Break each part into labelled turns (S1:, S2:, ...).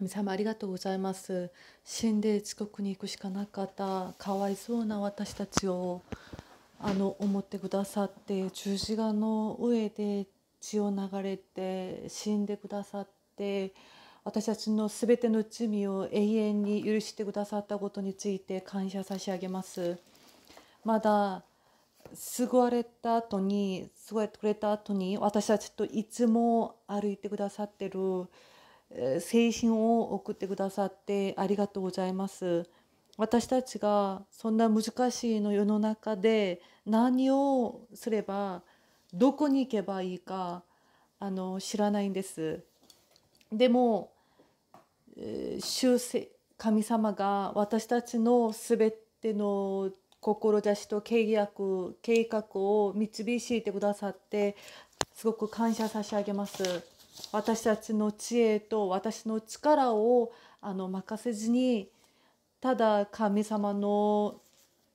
S1: 神様ありがとうございます死んで遅刻に行くしかなかったかわいそうな私たちをあの思ってくださって十字架の上で血を流れて死んでくださって私たちの全ての罪を永遠に許してくださったことについて感謝差し上げます。まだ救われた後に救われてくれた後に私たちといつも歩いてくださってる精神を送ってくださってありがとうございます。私たちがそんな難しいの世の中で何をすればどこに行けばいいかあの知らないんです。でも、えー、神様が私たちの全ての志と契約計画を導いてくださってすごく感謝差し上げます。私たちの知恵と私の力をあの任せずにただ神様の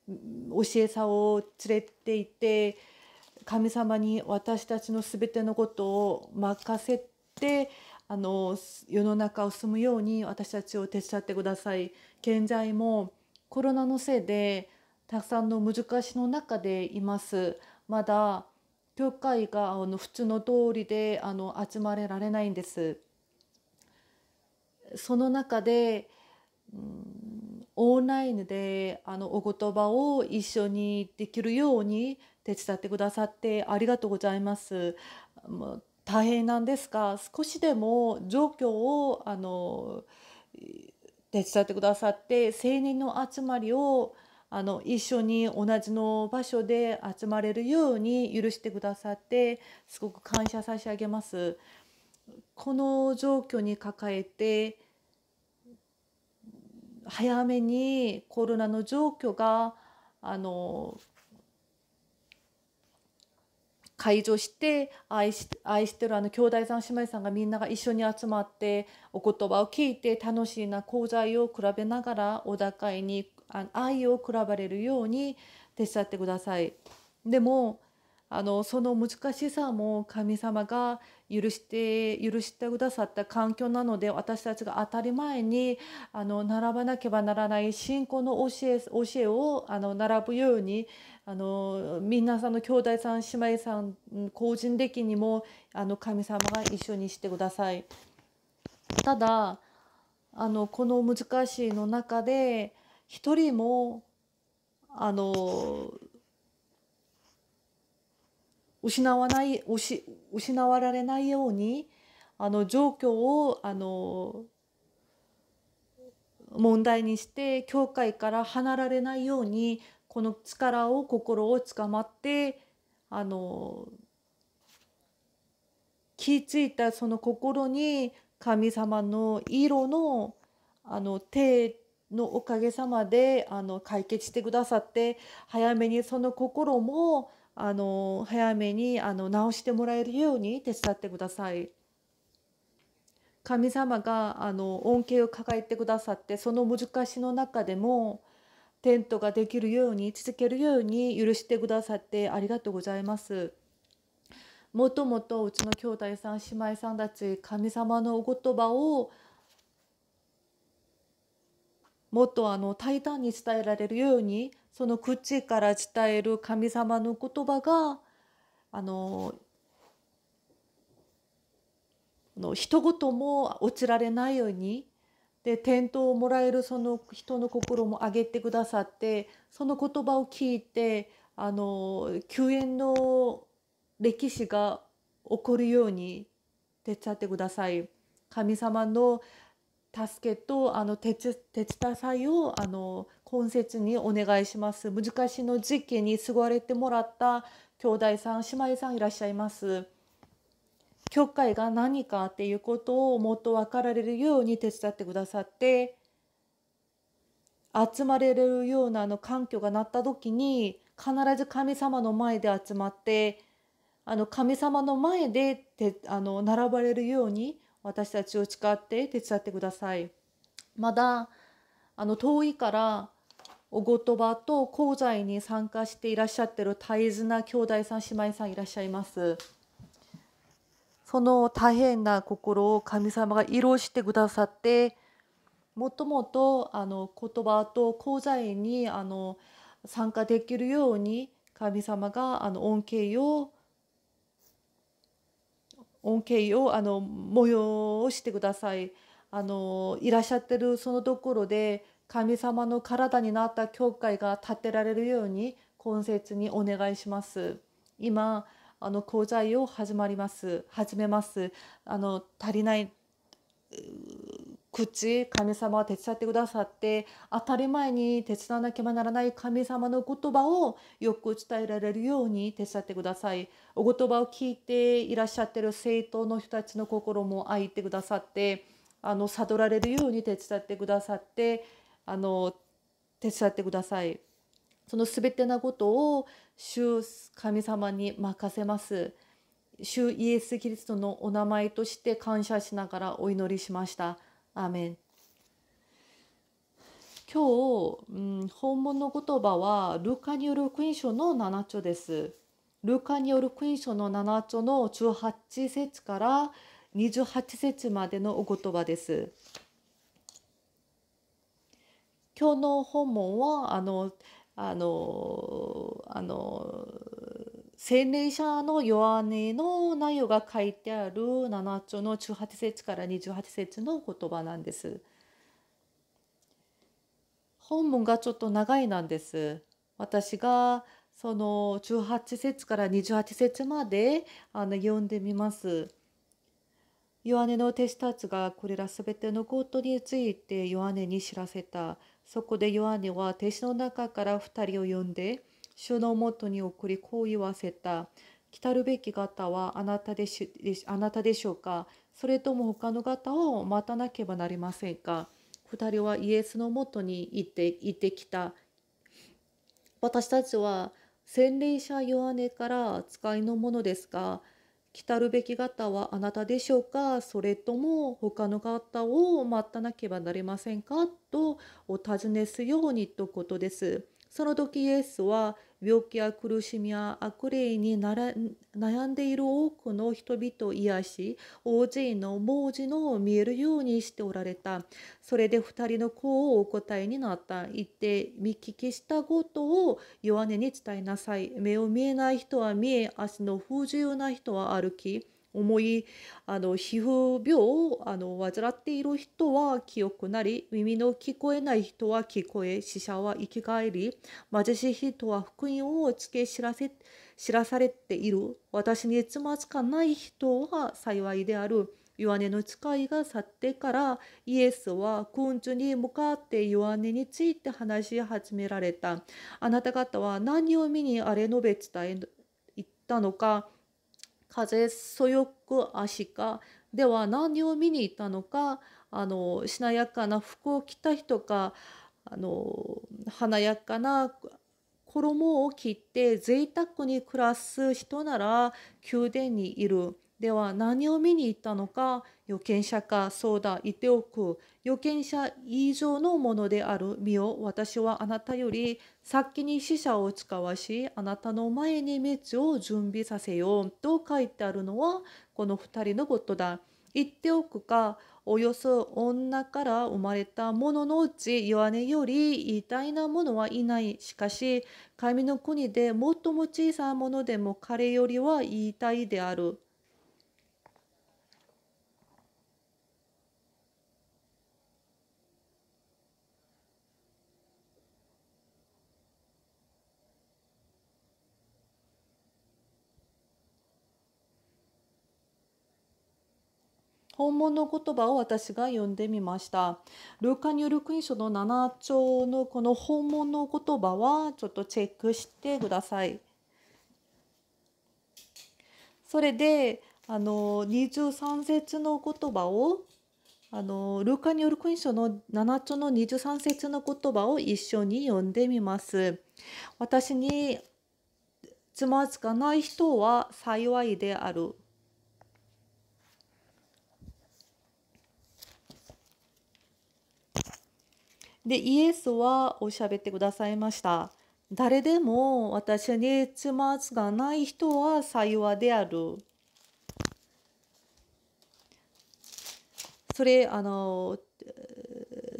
S1: 教えさを連れていて神様に私たちの全てのことを任せてあの世の中を進むように私たちを手伝ってください。現在もコロナのせいでたくさんの難しの中でいます。まだ教会があの普通の通りであの集まれられないんです。その中で、うん、オンラインであのお言葉を一緒にできるように手伝ってくださってありがとうございます。もう大変なんですが少しでも状況をあの手伝ってくださって青年の集まりをあの一緒に同じの場所で集まれるように許してくださってすごく感謝差し上げます。この状況に抱えて早めにコロナの状況があの解除して愛し愛してるあの兄弟さん姉妹さんがみんなが一緒に集まってお言葉を聞いて楽しいな功座を比べながらお互いにあ愛を比べれるように手伝ってください。でもあのその難しさも神様が許して許してくださった環境なので私たちが当たり前にあの並ばなければならない信仰の教え教えをあの並ぶようにあの皆さんの兄弟さん姉妹さん個人的にもあの神様が一緒にしてください。ただあのこの難しいの中で一人もあの失わない失失われないようにあの状況をあの問題にして教会から離れないようにこの力を心をつかまってあの気付いたその心に神様の色のあの手のおかげさまであの解決してくださって早めにその心もあの早めにあの直してもらえるように手伝ってください。神様があの恩恵を抱えてくださってその難しいの中でもテントができるように続けるように許してくださってありがとうございます。もともとうちの兄弟さん姉妹さんたち神様のお言葉をもっとあの大胆に伝えられるようにその口から伝える神様の言葉があのの一言も落ちられないようにで点灯をもらえるその人の心も上げてくださってその言葉を聞いてあの救援の歴史が起こるように手伝ってください。神様の助けとあの手伝いをあの今節にお願いします難しいの時期に救われてもらった兄弟さん姉妹さんいらっしゃいます教会が何かっていうことをもっと分かられるように手伝ってくださって集まれるようなあの環境がなった時に必ず神様の前で集まってあの神様の前でてあの並ばれるように私たちを誓って手伝ってください。まだあの遠いからお言葉と講座に参加していらっしゃってる絶えずな兄弟さん姉妹さんいらっしゃいます。その大変な心を神様が色してくださってもともとあの言葉と講座にあの参加できるように神様があの恩恵を恩恵をあの催してくださいあのいらっしゃってるそのところで神様の体になった教会が建てられるように今節にお願いします今あの講座を始まります始めますあの足りない口神様は手伝ってくださって当たり前に手伝わなければならない神様の言葉をよく伝えられるように手伝ってくださいお言葉を聞いていらっしゃってる政党の人たちの心も空いてくださってあの悟られるように手伝ってくださってあの手伝ってくださいその全てなことを主神様に任せます主イエス・キリストのお名前として感謝しながらお祈りしました。アーメン今日、うん、本物の言葉はルカによる福音書の7章です。ルカによる福音書の7章の18節から28節までのお言葉です。今日の本文はあのあのあの洗礼者の弱音の内容が書いてある7章の18節から28節の言葉なんです。本文がちょっと長いなんです。私がその18節から28節まであの読んでみます。ヨアネの弟子たちがこれらすべてのことについてヨアネに知らせた。そこでヨアネは弟子の中から2人を呼んで、主のもとに送り、こう言わせた。来たるべき方はあなたでしあなたでしょうかそれとも他の方を待たなければなりませんか2人はイエスのもとに行って行ってきた。私たちは洗礼者ヨアネから使いのものですが、来たるべき方はあなたでしょうかそれとも他の方を待たなければなりませんかとお尋ねすようにとことです。その時イエスは病気や苦しみや悪霊になら悩んでいる多くの人々を癒し大勢の文字の見えるようにしておられたそれで2人の子をお答えになった言って見聞きしたことを弱音に伝えなさい目を見えない人は見え足の不自由な人は歩き重いあの皮膚病をあの患っている人は清くなり耳の聞こえない人は聞こえ死者は生き返り貧しい人は福音をつけ知らせ知らされている私につまずかない人は幸いである。弱音の使いが去ってからイエスは君主に向かって弱音について話し始められた。あなた方は何を見にあれ述べ伝え言ったのか風そよく足かでは何を見に行ったのかあのしなやかな服を着た人かあの華やかな衣を着て贅沢に暮らす人なら宮殿にいるでは何を見に行ったのか預見者かそうだ言っておく預見者以上のものである身を私はあなたより先に死者を使わしあなたの前に滅を準備させようと書いてあるのはこの2人のことだ言っておくかおよそ女から生まれたもののうち弱音より偉大なものはいない。しかし、神の国で最も小さなものでも彼よりは偉大である。本物の言葉を私が読んでみました。ルカによる福音書の7章のこの本物の言葉はちょっとチェックしてください。それであの23節の言葉をあのルカによる福音書の7章の23節の言葉を一緒に読んでみます。私につまずかない人は幸いである。でイエスはおしゃべってくださいました。誰でも私につまずかない人は幸いである。それあの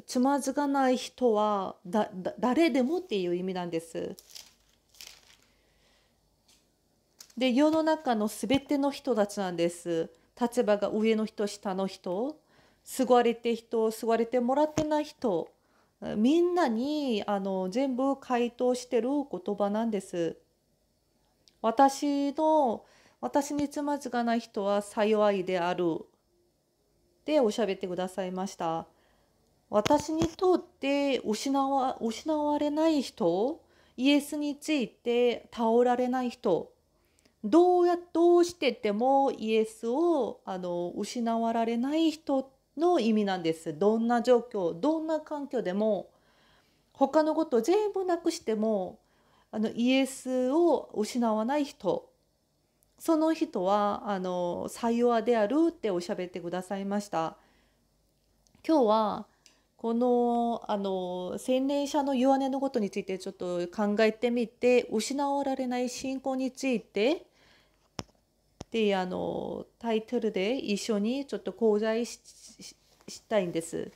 S1: つまずかない人はだ誰でもっていう意味なんです。で世の中の全ての人たちなんです。立場が上の人下の人救われて人救われてもらってない人みんなにあの全部回答してる言葉なんです。私の私につまずかない人は幸いである。でおしゃべってくださいました。私にとって失わ失われない人イエスについて倒られない人どうやどうしてでもイエスをあの失われない人の意味なんです。どんな状況どんな環境でも他のことを全部なくしてもあのイエスを失わない人その人はあの最弱であるっておしゃべってくださいました。今日はこのあの洗礼者の弱音のことについてちょっと考えてみて失われない信仰についてであのタイトルで一緒にちょっと講座したいんです。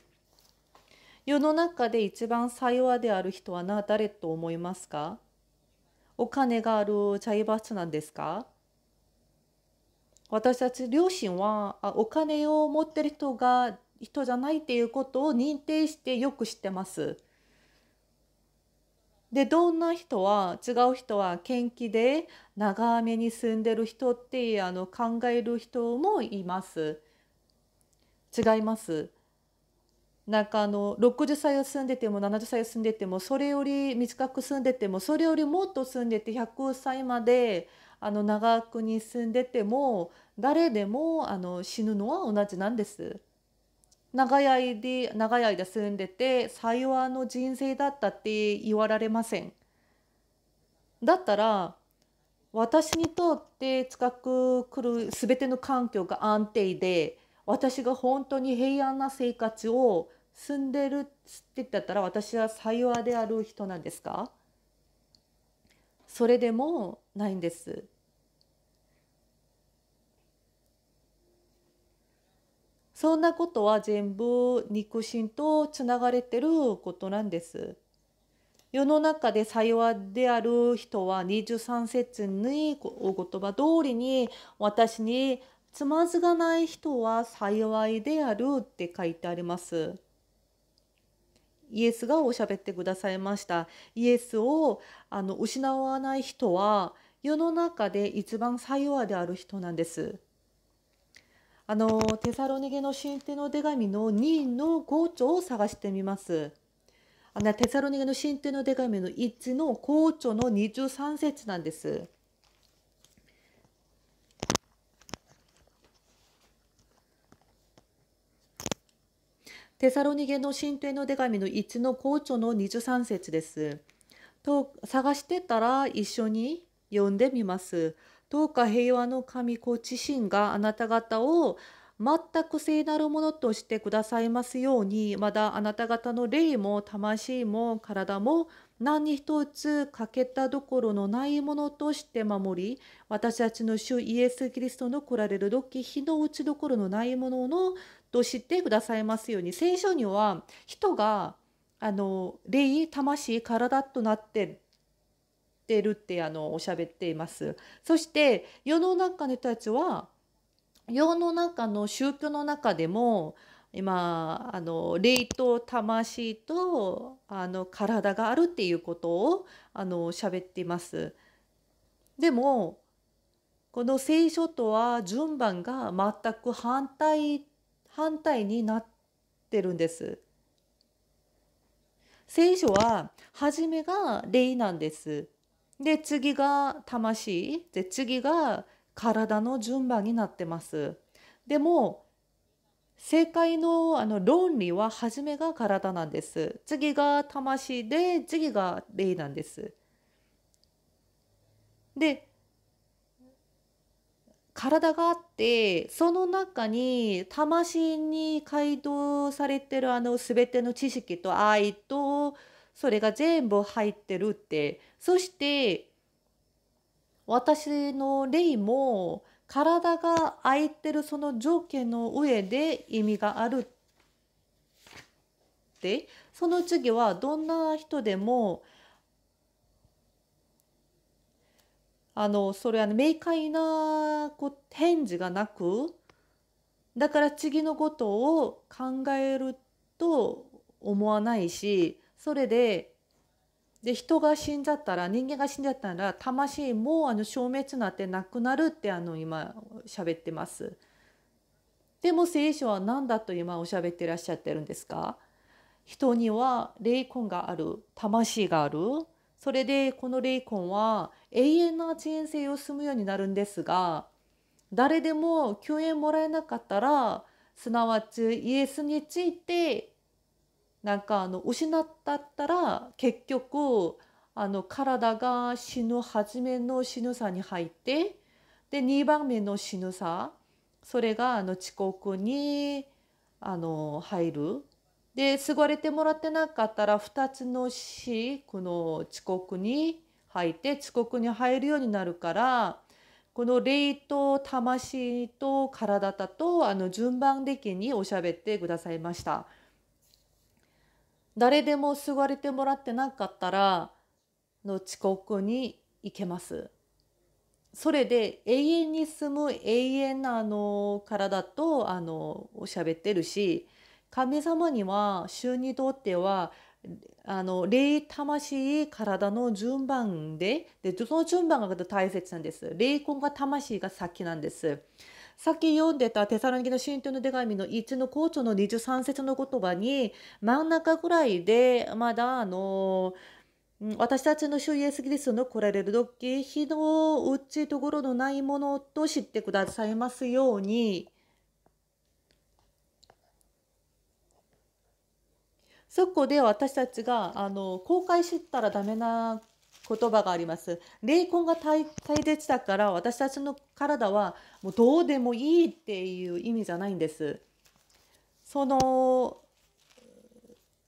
S1: 世の中で一番幸いである人はな誰と思いますかお金がある財閥なんですか私たち両親はあお金を持ってる人が人じゃないっていうことを認定してよく知ってます。でどんな人は違う人は元気で長めに住んでる人ってあの考える人もいます。違います。なんかあの60歳を住んでても70歳を住んでてもそれより短く住んでてもそれよりもっと住んでて100歳まであの長くに住んでても誰でもあの死ぬのは同じなんです。長い間長い間住んでて幸和の人生だったって言われません。だったら私にとって近く来る全ての環境が安定で私が本当に平安な生活を住んでるって言ったら私は幸和である人なんですかそれでもないんです。そんなことは全部肉親とつながれてることなんです。世の中で幸いである人は23節にお言葉通りに私につまずがない人は幸いであるって書いてあります。イエスがおしゃべってくださいました。イエスをあの失わない人は世の中で一番幸いである人なんです。あのテサロニゲの神展の手紙の2の5章を探してみます。あのテサロニゲの神展の手紙の1の5章の23節なんです。テサロニゲの神展の手紙の1の5章の23節です。と探してたら一緒に読んでみます。どうか平和の神子自身があなた方を全く聖なるものとしてくださいますようにまだあなた方の霊も魂も体も何一つ欠けたどころのないものとして守り私たちの主イエス・キリストの来られる時日の打ちどころのないもののとしてくださいますように聖書には人があの霊魂体となっててるってあのおしゃべっています。そして世の中の人たちは世の中の宗教の中でも今あの霊と魂とあの体があるっていうことをあの喋っています。でもこの聖書とは順番が全く反対反対になってるんです。聖書は初めが霊なんです。で次が魂で次が体の順番になってます。でも正解のあの論理は初めが体なんです。次が魂で次が霊なんです。で体があってその中に魂に解凍されてるあの全ての知識と愛とそれが全部入ってるってそして私の例も体が空いてるその条件の上で意味があるってその次はどんな人でもあのそれは、ね、明快なこう返事がなくだから次のことを考えると思わないしそれでで人が死んじゃったら人間が死んじゃったら魂もあの消滅なってなくなるってあの今喋ってます。でも聖書は何だと今おしゃべってらっしゃってるんですか人には霊魂がある魂があるそれでこの霊魂は永遠な人生を住むようになるんですが誰でも救援もらえなかったらすなわちイエスについてなんかあの失ったったら結局あの体が死ぬ初めの死ぬさに入ってで2番目の死ぬさそれがあの遅刻にあの入るで救われてもらってなかったら2つの死この遅刻に入って遅刻に入るようになるからこの霊と魂と体だとあの順番的におしゃべってくださいました。誰でも座れてもらってなかったらの遅刻に行けます。それで永遠に住む永遠なの体とあのべってるし神様には主にとってはあの霊魂体の順番ででその順番が大切なんです霊魂が魂が先なんですさっき読んでたテサラニキの神徒の手紙の1の校長の23節の言葉に真ん中ぐらいでまだあの私たちの主イエス・キリストの来られる時日のうちところのないものと知ってくださいますようにそこで私たちがあの公開したらダメな言葉があります。霊魂が大切だから私たちの体はもうどうでもいいっていう意味じゃないんです。その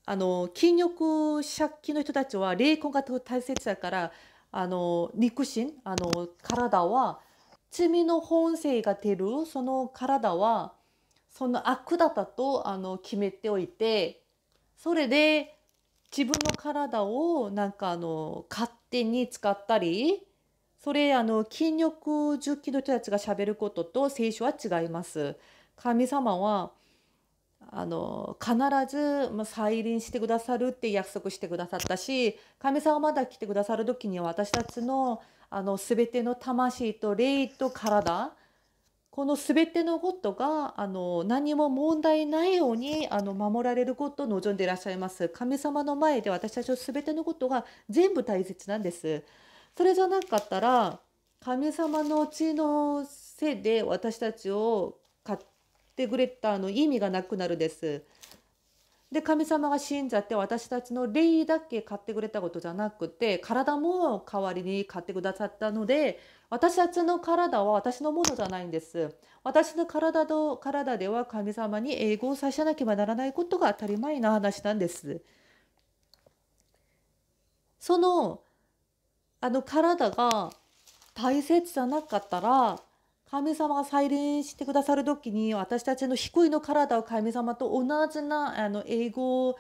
S1: あの筋力借金の人たちは霊魂が大切だからあの肉親あの体は罪の本性が出るその体はその悪だったとあの決めておいてそれで自分の体をなんかあの勝点に使ったりそれあの筋力重機の人たちがしゃべることと聖書は違います。神様はあの必ず、ま再臨してくださるって約束してくださったし神様まだ来てくださる時には私たちのあの全ての魂と霊と体この全てのことがあの何も問題ないようにあの守られることを望んでいらっしゃいます。神様の前で私たちの全てのことが全部大切なんです。それじゃなかったら神様の血のせいで私たちを買ってくれたあの意味がなくなるです。で神様が死んじゃって私たちの霊だけ買ってくれたことじゃなくて体も代わりに買ってくださったので私たちの体は私のものじゃないんです。私の体と体では神様に英語をさせなければならないことが当たり前な話なんです。そのあの体が大切じゃなかったら神様が再臨してくださる時に私たちの低いの体を神様と同じなあの英語を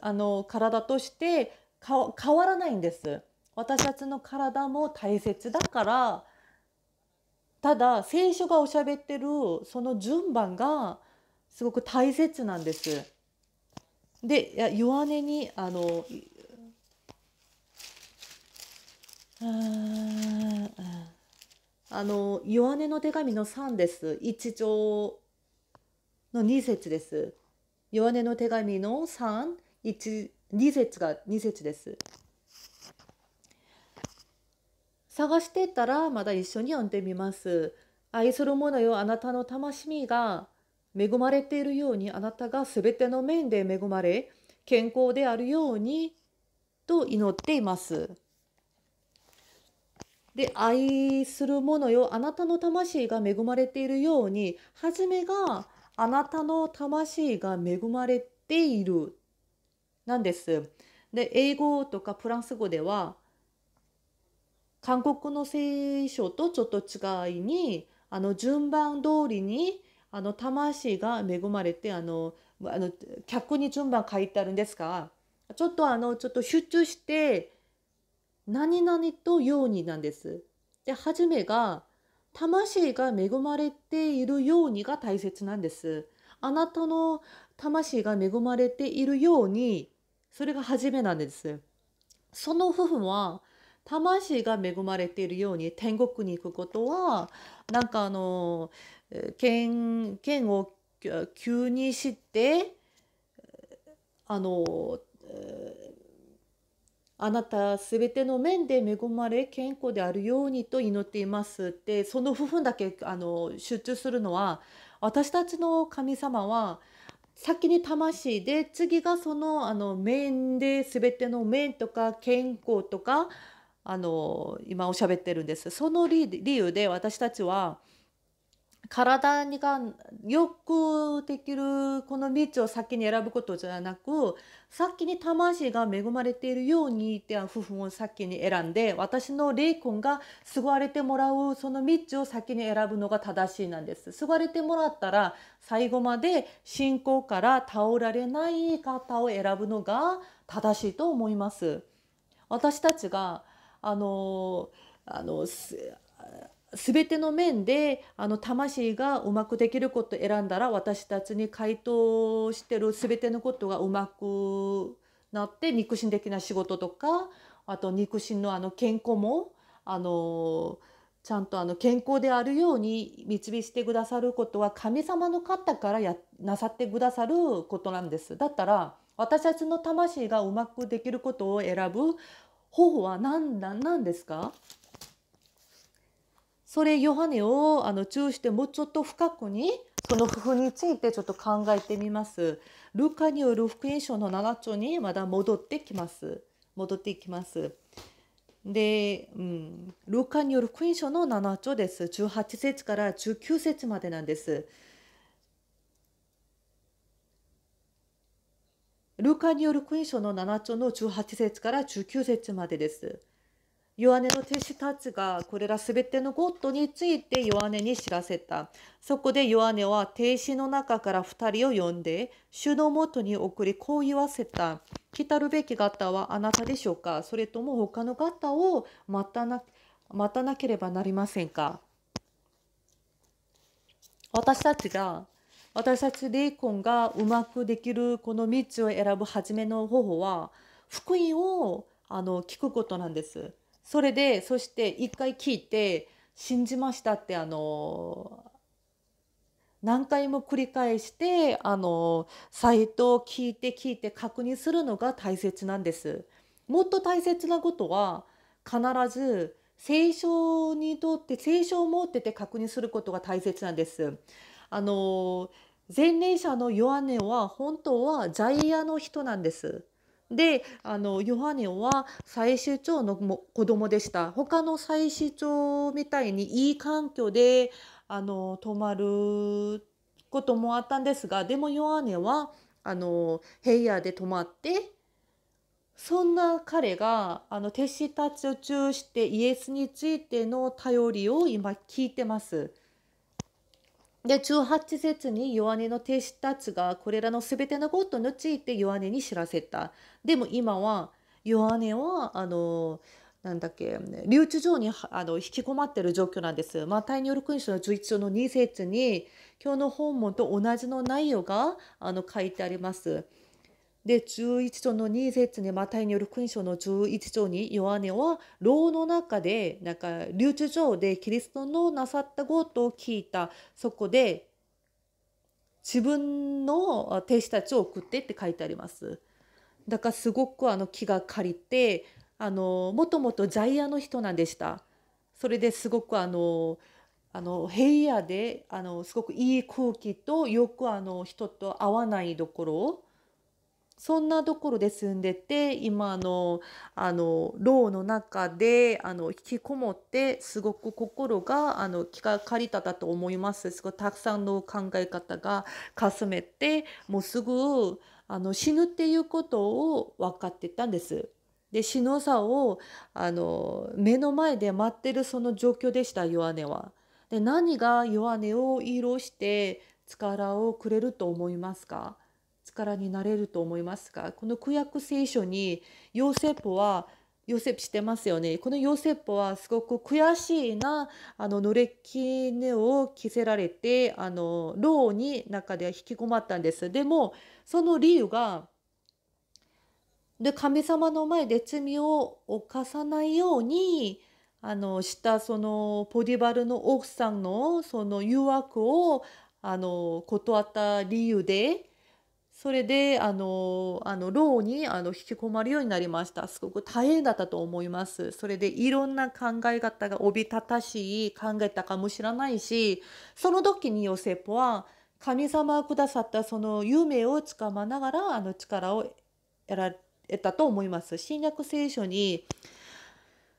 S1: あの体として変わらないんです。私たちの体も大切だからただ聖書がおしゃべってるその順番がすごく大切なんです。で弱音にあのあの弱音の手紙の3です。1章の2節です。弱音の手紙の3、1 2節が2節です。探してたらまた一緒に読んでみます。愛する者よあなたの魂が恵まれているようにあなたが全ての面で恵まれ健康であるようにと祈っています。で愛する者よあなたの魂が恵まれているように初めがあなたの魂が恵まれているなんです。で英語とかフランス語では韓国の聖書とちょっと違いにあの順番通りにあの魂が恵まれてあのあの客に順番書いてあるんですがちょっとあのちょっと集中して何々とようになんです。で初めが魂が恵まれているようにが大切なんです。あなたの魂が恵まれているようにそれが初めなんです。その部分は魂が恵まれているように天国に行くことはなんかあの剣剣を急にしてあのあなたすべての面で恵まれ健康であるようにと祈っていますってその部分だけあの集中するのは私たちの神様は先に魂で次がそのあの面で全ての面とか健康とかあの今おしゃべってるんですその理由で私たちは体にがよくできるこの道を先に選ぶことじゃなく先に魂が恵まれているようにって夫婦を先に選んで私の霊魂が救われてもらうその道を先に選ぶのが正しいなんです。救われてもらったら最後まで信仰から倒られない方を選ぶのが正しいと思います。私たちがあのあのす全ての面であの魂がうまくできることを選んだら私たちに回答してる全てのことがうまくなって肉親的な仕事とかあと肉親のあの健康もあのちゃんとあの健康であるように導してくださることは神様の方からやなさってくださることなんです。だったら私たちの魂がうまくできることを選ぶ方は何なんですかそれヨハネをあの注意してもうちょっと深くにその夫婦についてちょっと考えてみます。ルカによる福音書の7丁にまだ戻ってきます。戻っていきます。で、うん、ルカによる福音書の7丁です。18節から19節までなんです。ルカによる福音書の7章の18節から19節までです。ヨアネの弟子たちがこれらすべてのゴッドについてヨアネに知らせた。そこでヨアネは弟子の中から2人を呼んで、主のもとに送りこう言わせた。来たるべき方はあなたでしょうかそれとも他の方を待たな待たなければなりませんか私たちが私たち霊魂がうまくできるこのつを選ぶ初めの方法は福音をあの聞くことなんです。それでそして一回聞いて信じましたってあの何回も繰り返してあのサイトを聞いて聞いて確認するのが大切なんです。もっと大切なことは必ず聖書にとって聖書を持ってて確認することが大切なんです。あの前年者のヨハネは本当はジャイアの人なんです。であのヨハネは最終長の子供でした他の最終長みたいにいい環境であの泊まることもあったんですがでもヨハネはあの部屋で泊まってそんな彼があの弟子たちを中してイエスについての頼りを今聞いてます。で18節に弱音の弟子たちがこれらの全てのことについて弱音に知らせた。でも今は弱音はあのなんだっけ留置場にあの引きこまってる状況なんです。まあ、タイによる君主の11章の2節に今日の本文と同じの内容があの書いてあります。で11章の2節にマタイによる勲章の11章にヨハネは牢の中でなんか留置場でキリストのなさったことを聞いたそこで自分の弟子たちを送ってって書いてあります。だからすごくあの気が借りてあのもともとジャイアの人なんでした。それですごくあのあの平野であのすごくいい空気とよくあの人と会わないところそんなところで住んでて今のあの牢の中であの引きこもってすごく心があの気が借りただと思いますすごいたくさんの考え方がかすめてもうすぐあの死ぬっていうことを分かってたんです。で死の差をあの目の前で待ってるその状況でした弱音は。で何が弱音を色して力をくれると思いますか力になれると思いますかこの「旧約聖書」にヨセフはヨセフしてますよねこのヨセフはすごく悔しいなあの濡れ衣を着せられてあの牢に中では引きこまったんですでもその理由がで神様の前で罪を犯さないようにあのしたそのポディバルの奥さんのその誘惑をあの断った理由でそれであのあのローにあの引き込まれるようになりましたすごく大変だったと思いますそれでいろんな考え方がおびただしい考えたかもしれないしその時にヨセフは神様がくださったその夢をつかまながらあの力を得られたと思います新約聖書に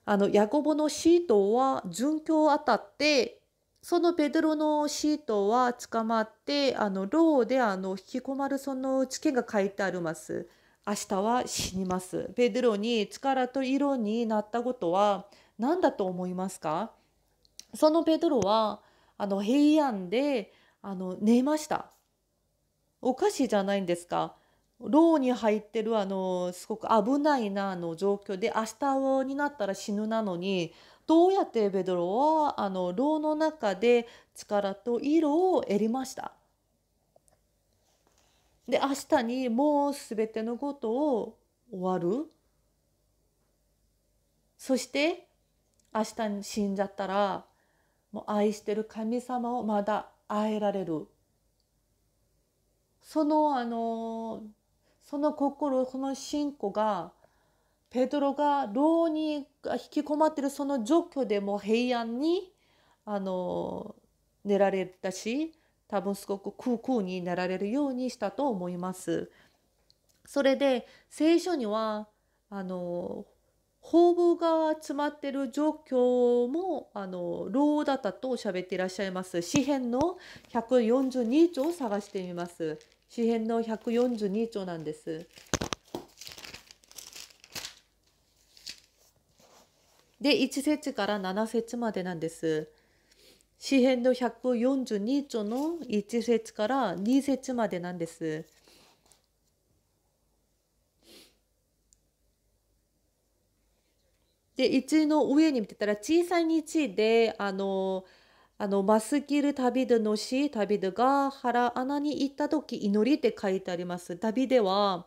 S1: あのヤコボのシートは殉教を当たってそのペドロのシートは捕まってあの牢であの引き込まるその事件が書いてあります。明日は死にます。ペドロに力と色になったことは何だと思いますかそのペドロはあの平安であの寝ました。おかしいじゃないんですか。牢に入ってるあのすごく危ないなあの状況で明日になったら死ぬなのにどうやってベドロはあの牢の中で力と色を得りましたで明日にもう全てのことを終わるそして明日に死んじゃったらもう愛してる神様をまだ会えられるそのあのその心その信仰がペトロが牢に引き込まってるその除去でも平安にあの寝られたし多分すごく空空になられるようにしたと思います。それで聖書にはあの法部が詰まってる状況もあの牢だったと喋っていらっしゃいます。詩編の142章を探してみます。詩編の142章なんです。で1節から7節までなんです。詩編の142章の1節から2節までなんです。で1の上に見てたら小さい日であのあのマスキル・ダビデの詩ダビデが腹穴に行った時祈りって書いてあります。ダビデは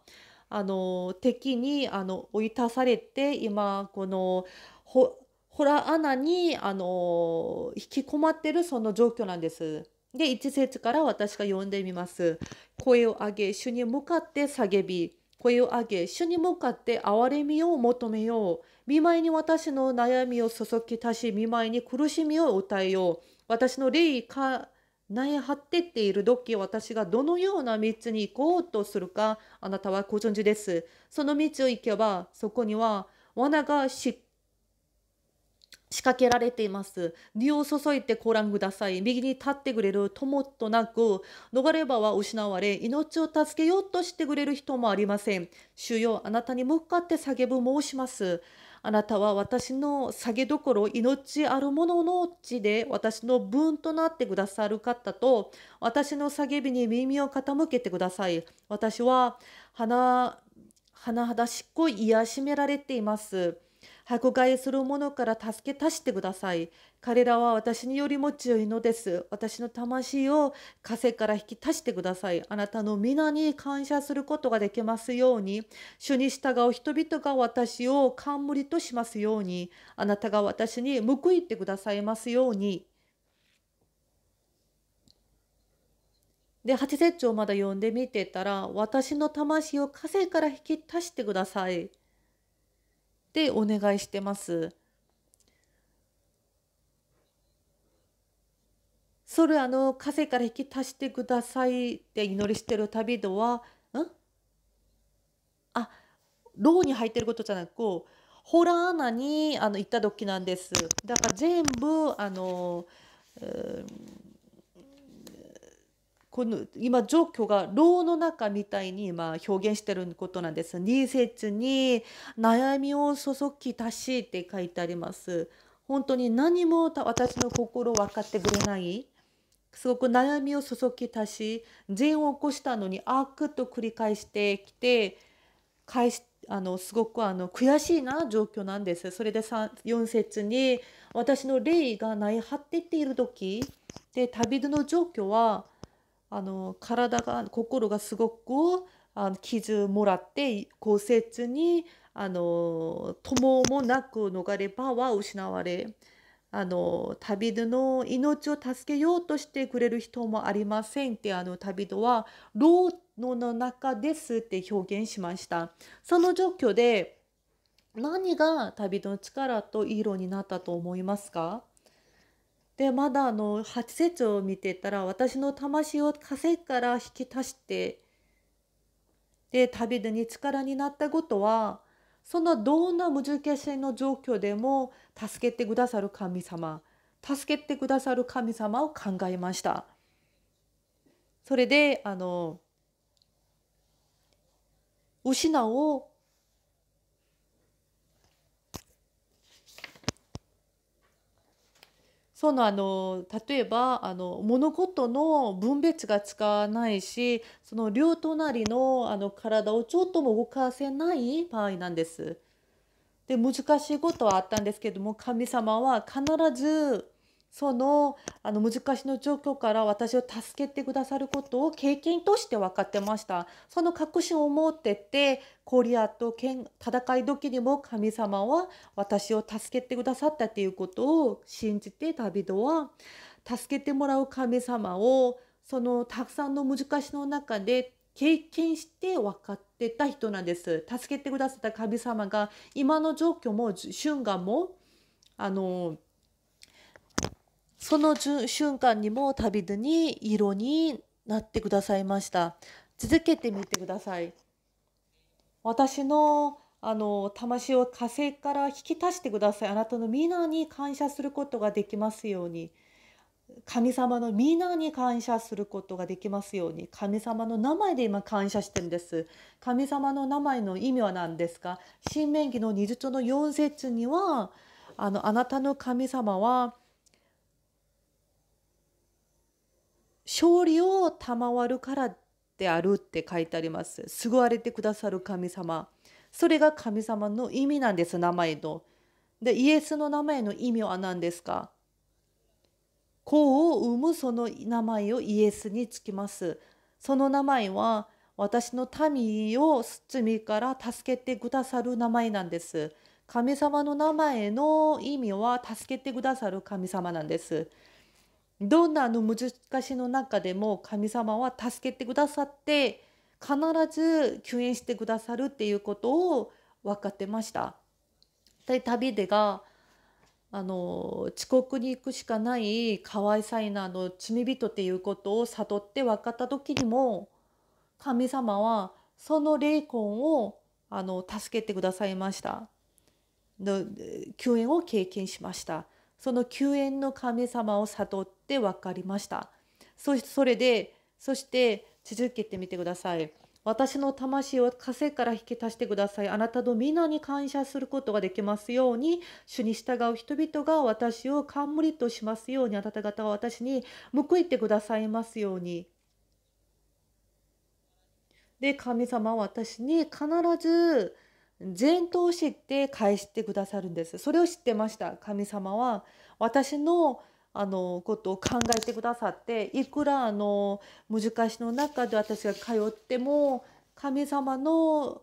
S1: あの敵にあの追い出されて今このほホラ穴に、あの引き込まってるその状況なんです。で1節から私が読んでみます。声を上げ主に向かって叫び声を上げ主に向かって憐れみを求めよう。見舞いに私の悩みを注ぎ足し見舞いに苦しみを歌えよう。私の霊か苗張ってっている時私がどのような道に行こうとするかあなたはご存知です。その道を行けばそこには罠がしっ仕掛けられています。身を注いでご覧ください。右に立ってくれる友となく、逃れ場は失われ、命を助けようとしてくれる人もありません。主よ、あなたに向かって叫ぶ申します。あなたは私の下げどころ、命あるものの地で私の分となってくださる方と、私の叫びに耳を傾けてください。私は、鼻、鼻だしっこ癒しめられています。迫害する者から助け足してください。彼らは私によりも強いのです。私の魂を枷から引き足してください。あなたの皆に感謝することができますように。主に従う人々が私を冠としますように。あなたが私に報いてくださいますように。で8節をまだ読んでみてたら「私の魂を星から引き足してください」でお願いしてます。それあの風から引き足してくださいって祈りしてる旅人は、んあ、牢に入ってることじゃなく、ホラー穴にあの行った時なんです。だから全部あの、うんこの今状況が牢の中みたいに今表現してることなんです。2節に悩みを注ぎ足しって書いてあります。本当に何も私の心を分かってくれない。すごく悩みを注ぎ足し善を起こしたのに悪と繰り返してきて返しあのすごくあの悔しいな状況なんです。それで4節に私の霊がない果てている時で旅人の状況はあの体が心がすごくあの傷もらって骨折にあの友もなく逃れ場は失われあの旅人の命を助けようとしてくれる人もありませんってあの旅人は牢の中ですって表現しましたその状況で何が旅人の力と色になったと思いますかでまだあの八節を見てたら私の魂を稼いから引き足してで旅でに力になったことはそのどんな難しいの状況でも助けてくださる神様助けてくださる神様を考えました。それであの失うそのあの例えばあの物事の分別がつかないしその両隣のあの体をちょっとも動かせない場合なんです。で難しいことはあったんですけども神様は必ずそのあの難しいの状況から私を助けてくださることを経験として分かってましたその確信を持っててコリアと戦い時にも神様は私を助けてくださったということを信じてダビドは助けてもらう神様をそのたくさんの難しいの中で経験して分かってた人なんです。助けてくださった神様が今の状況も瞬間もあのその瞬間にも旅人に色になってくださいました続けてみてください私のあの魂を火星から引き出してくださいあなたの皆に感謝することができますように神様の皆に感謝することができますように神様の名前で今感謝してるんです神様の名前の意味は何ですか新明記の20章の4節にはあのあなたの神様は勝利を賜るからであるって書いてあります。救われてくださる神様。それが神様の意味なんです、名前の。で、イエスの名前の意味は何ですか子を産むその名前をイエスにつきます。その名前は私の民を罪から助けてくださる名前なんです。神様の名前の意味は助けてくださる神様なんです。どんなあの難しいの中でも神様は助けてくださって必ず救援してくださるっていうことを分かってました。で旅でがあの遅刻に行くしかない可愛さいなの罪人っていうことを悟って分かった時にも神様はその霊魂をあの助けてくださいました。の救援を経験しました。その救援の神様を悟っって分かりましたそしてそれでそして続けてみてください私の魂を星から引き出してください。あなたの皆に感謝することができますように、主に従う人々が私を冠としますように、あなた方は私に報いてくださいますように。で、神様は私に必ず善頭を知って返してくださるんです。それを知ってました。神様は私のあのことを考えてくださっていくらあの難しの中で私が通っても神様のを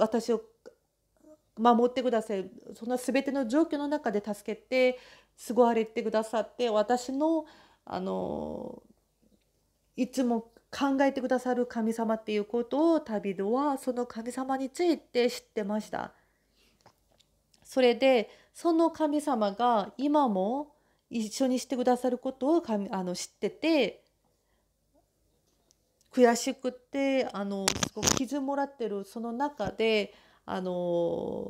S1: 私を守ってくださいその全ての状況の中で助けて救われてくださって私のあのいつも考えてくださる神様っていうことを旅路はその神様について知ってました。それでその神様が今も一緒にしてくださることを神あの知ってて悔しくてあのすごく傷もらってるその中であの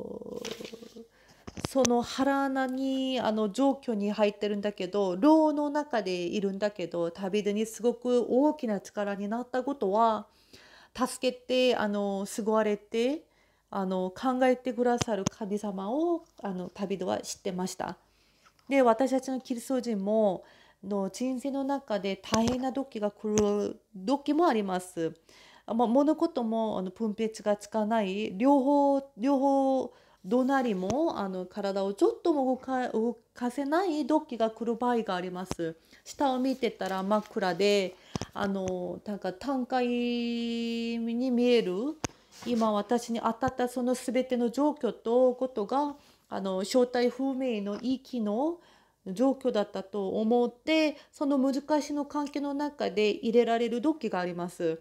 S1: その腹穴にあの状況に入ってるんだけど牢の中でいるんだけど旅でにすごく大きな力になったことは助けてあの救われてあの考えてくださる神様をあの旅人は知ってました。で私たちのキリスト人もの人生の中で大変な時が来る時もあります。まあ、物事もあの分別がつかない両方両方どなりもあの体をちょっとも動かせない時が来る場合があります。下を見てたら真っ暗であのなんか短回に見える今私に当たったその全ての状況とことがあの正体不明のいい機状況だったと思ってその難しいの関係の中で入れられる時があります。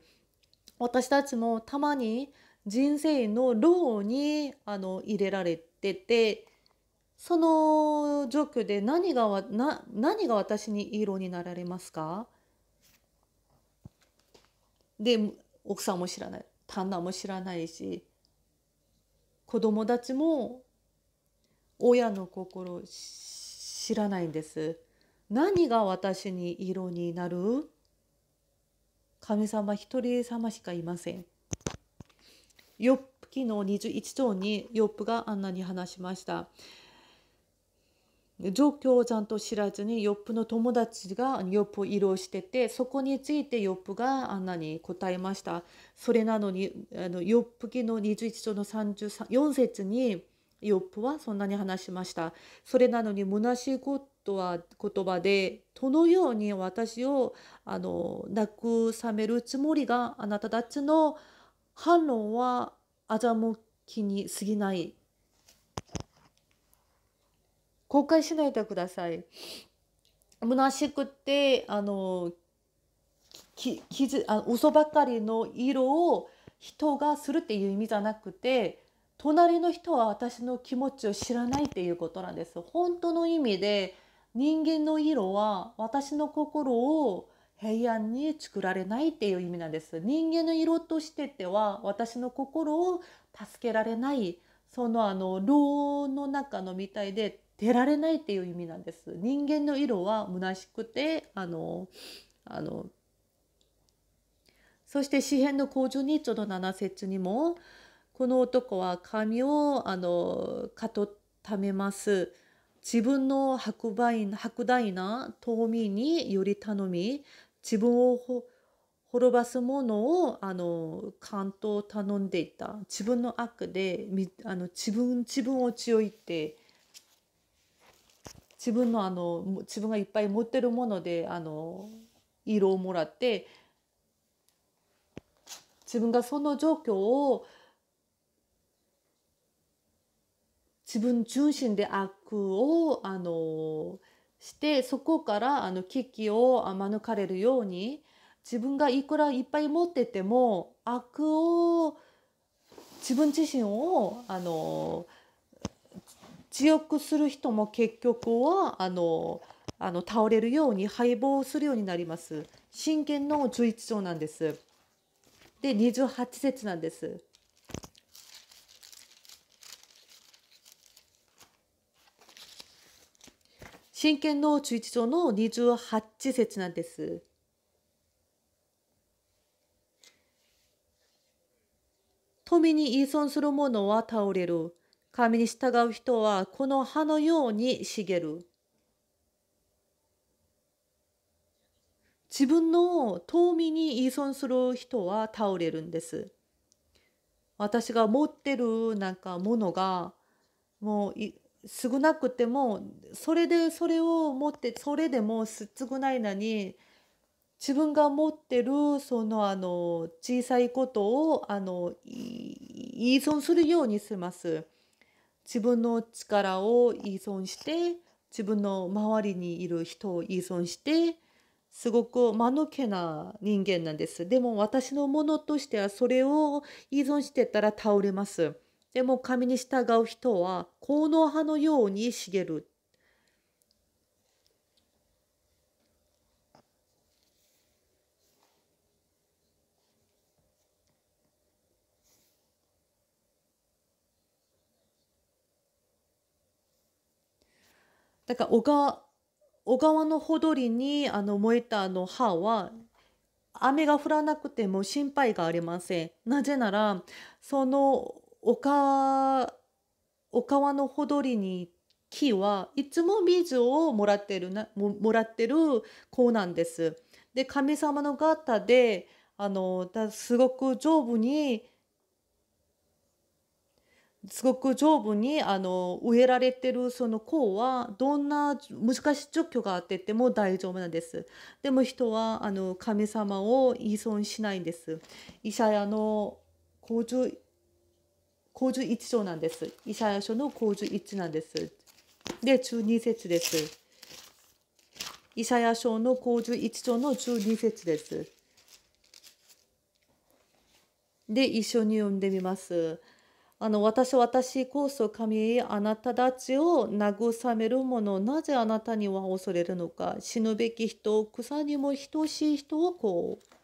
S1: 私たちもたまに人生のローにあの入れられててその状況で何がな何が私に色になられますかで奥さんも知らない旦那も知らないし子供たちも親の心知らないんです。何が私に色になる神様一人様しかいません。ヨップ記の21章にヨップがあんなに話しました。状況をちゃんと知らずにヨップの友達がヨップを移動しててそこについてヨップがあんなに答えましたそれなのにあのヨップ記の21章の34節にヨップはそんなに話しましたそれなのに虚しいことは言葉でどのように私をあの慰めるつもりがあなたたちの反論は欺きに過ぎない公開しないでください。虚しくて、あの、き傷あ嘘ばかりの色を人がするっていう意味じゃなくて隣の人は私の気持ちを知らないっていうことなんです本当の意味で人間の色は私の心を平安に作られないっていう意味なんです人間の色としてっては私の心を助けられないそのあの牢の中のみたいで出られないっていう意味なんです。人間の色は虚しくて、あの、あの、そして詩編のにちょっと7節にも、この男は髪を、あの、かとためます。自分の白大博大な遠見により頼み、自分をほ滅ばすものをあの関東頼んでいた自分の悪であの自分自分を強いって自分のあの自分がいっぱい持ってるものであの色をもらって自分がその状況を自分中心で悪をあのしてそこからあの危機を免れるように自分がいくらいっぱい持ってても悪を自分自身をあの強くする人も結局はあのあの倒れるように敗北するようになります。真剣の11章なんです。で28節なんです。真剣の11章の28節なんです。富に依存する者は倒れる。神に従う人はこの葉のように茂る。自分の遠見に依存する人は倒れるんです。私が持ってるなんかものがもう少なくてもそれでそれを持ってそれでも少ないのに自分が持ってるそのあの小さいことをあの依存するようにします。自分の力を依存して自分の周りにいる人を依存してすごく間抜けな人間なんです。でも私のものとしてはそれを依存してたら倒れます。でも神に従う人は効能派のように茂るだから小川小川のほどりにあの燃えたあの葉は雨が降らなくても心配がありません。なぜならその小川のほどりに木はいつも水をもらってるなももらってる子なんです。で神様の方であのすごく丈夫にすごく上部にあの植えられてるその項はどんな難しい状況があってても大丈夫なんです。でも人はあの神様を依存しないんです。イシャヤの51 51章なんです。イシャヤ書の5一なんです。で、十二節です。イシャヤ書の5一章の十二節です。で、一緒に読んでみます。あの私私こそ神あなたたちを慰めるものなぜあなたには恐れるのか死ぬべき人草にも等しい人をこう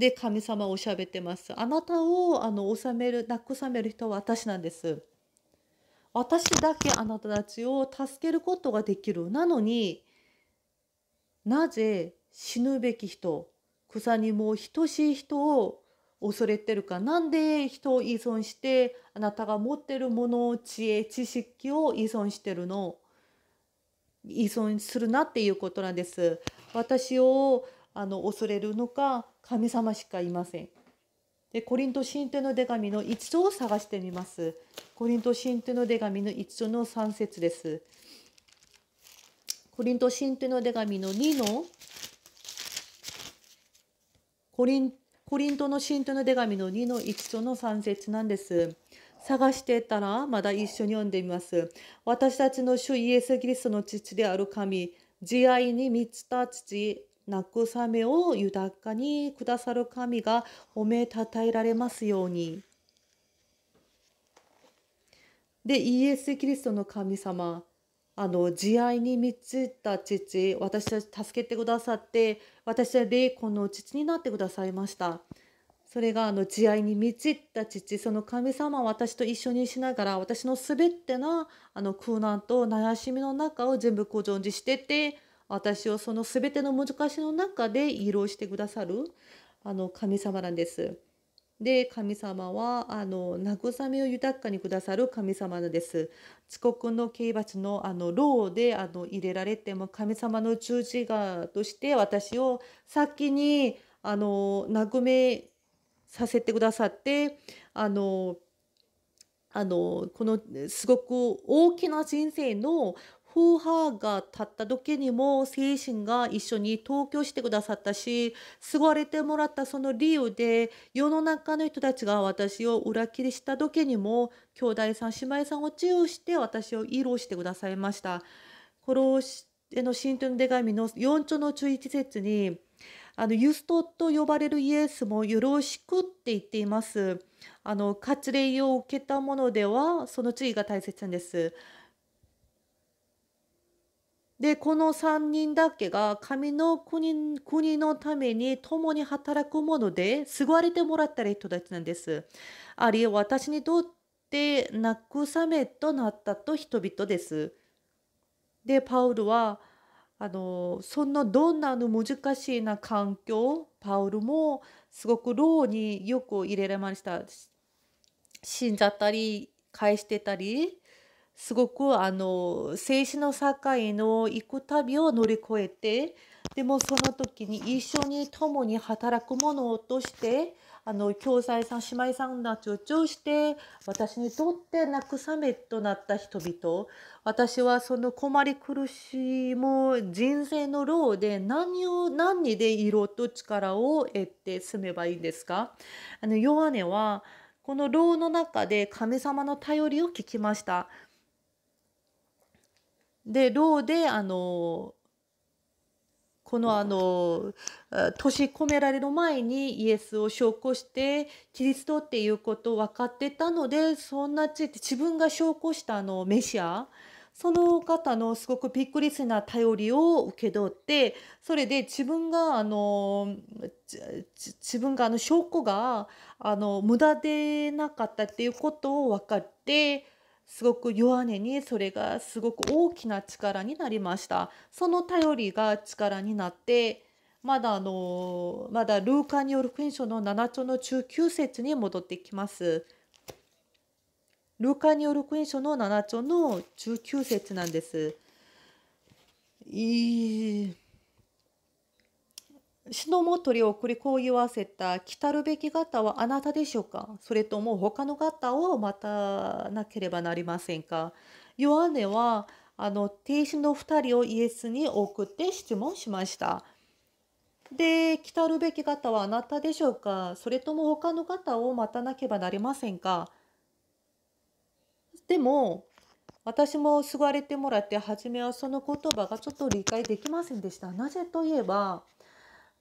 S1: で神様を喋ってますあなたをあの治める慰める人は私なんです私だけあなたたちを助けることができるなのになぜ死ぬべき人草にも等しい人を恐れてるかなんで人を依存してあなたが持ってるもの知恵知識を依存してるの依存するなっていうことなんです。私をあの恐れるのか神様しかいません。でコリント神帝の手紙の一度を探してみます。コリント神帝の手紙の一度の3節です。コリント神帝の手紙の2のコリントコリントの信徒の手紙の2の1との3節なんです。探してたらまだ一緒に読んでみます。私たちの主イエス・キリストの父である神、慈愛に満ちた父、慰めを豊かにくださる神が褒めたたえられますように。で、イエス・キリストの神様、あの慈愛に満ちた父私たち助けてくださって私は霊魂の父になってくださいましたそれがあの慈愛に満ちた父その神様を私と一緒にしながら私の全てのあの苦難と悩しみの中を全部ご存知してて私をその全ての難しの中で色をしてくださるあの神様なんです。で神様はあの慰めを豊かにくださる神様です。遅刻の刑罰のあの牢であの入れられても神様の十字架として私を先にあの慰めさせてくださってあのあのこのすごく大きな人生の風波が立った時にも精神が一緒に投票してくださったし救われてもらったその理由で世の中の人たちが私を裏切りした時にも兄弟さん姉妹さんを治癒して私を慰労してくださいました。この信徒の手紙の4丁の11節にあのユストと呼ばれるイエスもよろしくって言っています。あの割礼を受けたものではその注意が大切なんです。でこの3人だけが神の国国のために共に働くもので救われてもらった人たちなんです。あり私にとって慰めとなったと人々です。でパウルはあのそんなどんなの難しいな環境パウルもすごく牢によく入れられました。死んじゃったり返してたりすごくあの静止の境の行く旅を乗り越えてでもその時に一緒に共に働く者としてあの教材さん姉妹さんたちを通して私にとって慰めとなった人々私はその困り苦しも人生の労で何を何で色と力を得て住めばいいんですかあのヨアネはこの労の中で神様の頼りを聞きました。で牢であのこのあの年込められる前にイエスを証拠してキリストっていうことを分かってたのでそんなついて自分が証拠したあのメシアその方のすごくびっくりするな頼りを受け取ってそれで自分があの自分があの証拠があの無駄でなかったっていうことを分かって。すごく弱音にそれがすごく大きな力になりました。その頼りが力になってまだあのまだルーカによる福音書の7章の19節に戻ってきます。ルーカによる福音書の7章の19節なんです。いい死のもとり送りこう言わせた来たるべき方はあなたでしょうかそれとも他の方を待たなければなりませんかヨハネはあの天使の2人をイエスに送って質問しました。で、来たるべき方はあなたでしょうかそれとも他の方を待たなければなりませんかでも、私も救われてもらって初めはその言葉がちょっと理解できませんでした。なぜといえば、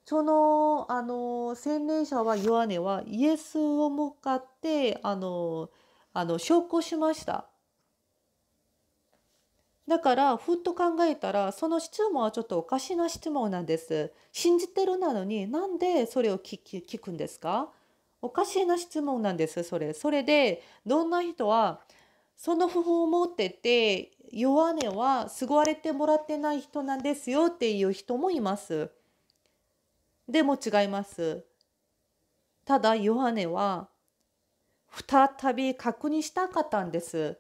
S1: そのあの洗礼者はヨアネはイエスを向かってあのあの証拠しました。だからふっと考えたらその質問はちょっとおかしな質問なんです。信じてるなのになんでそれを聞くんですかおかしな質問なんですそれ。それでどんな人はその訃法を持ってて弱音は救われてもらってない人なんですよっていう人もいます。でも違います。ただ、ヨハネは、再び確認したかったんです。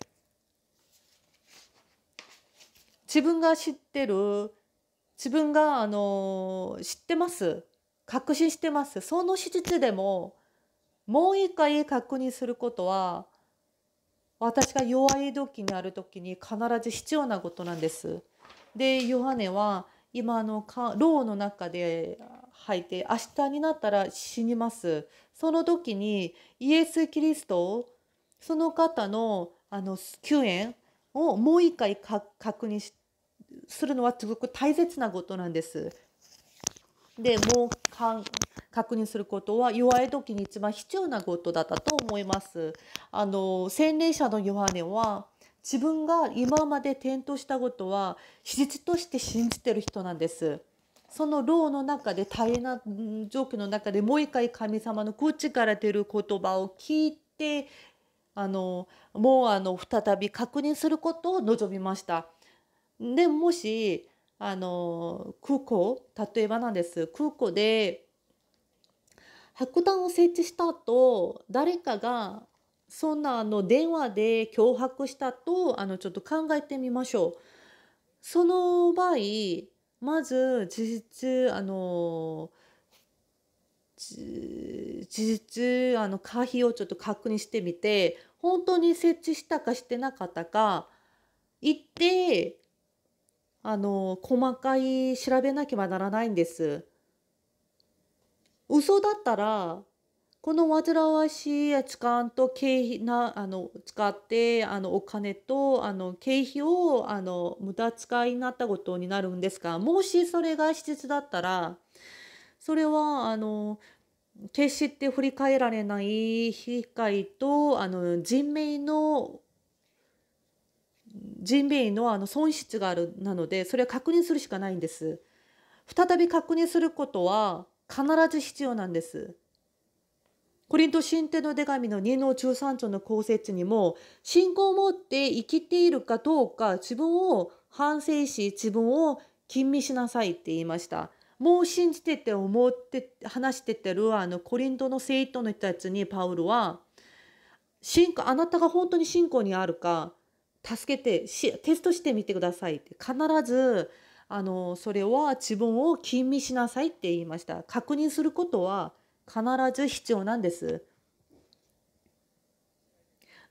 S1: 自分が知ってる、自分が、あの、知ってます。確信してます。その手術でも、もう一回確認することは、私が弱い時にある時に必ず必要なことなんです。で、ヨハネは今のか牢の中で吐いて明日になったら死にますその時にイエス・キリストその方のあの救援をもう一回確認するのはすごく大切なことなんです。でもうかん確認することは弱い時に一番必要なことだったと思います。あの洗礼者のヨハネは自分が今まで転倒したことは事実として信じてる人なんです。その牢の中で大変な状況の中でもう一回神様の口から出る言葉を聞いてあのもうあの再び確認することを望みました。でもしあの空港例えばなんです空港で白弾を設置した後誰かがそんなあの電話で脅迫したとあのちょっと考えてみましょう。その場合まず事実あの事実あの可否をちょっと確認してみて本当に設置したかしてなかったか行ってあの細かい調べなければならないんです。嘘だったらこの煩わしい時間と経費なあの使ってあのお金とあの経費をあの無駄使いになったことになるんですがもしそれが施設だったらそれはあの決して振り返られない被害とあの人命の人命のあの損失があるなのでそれは確認するしかないんです。再び確認することは必ず必要なんです。コリント神帝の手紙の2の13章の公説にも、信仰を持って生きているかどうか自分を反省し、自分を吟味しなさいって言いました。もう信じてて思って話しててるあのコリントの生徒の人たちにパウルは信仰あなたが本当に信仰にあるか助けてしテストしてみてくださいって必ずあのそれは自分を吟味しなさいって言いました確認することは必ず必要なんです。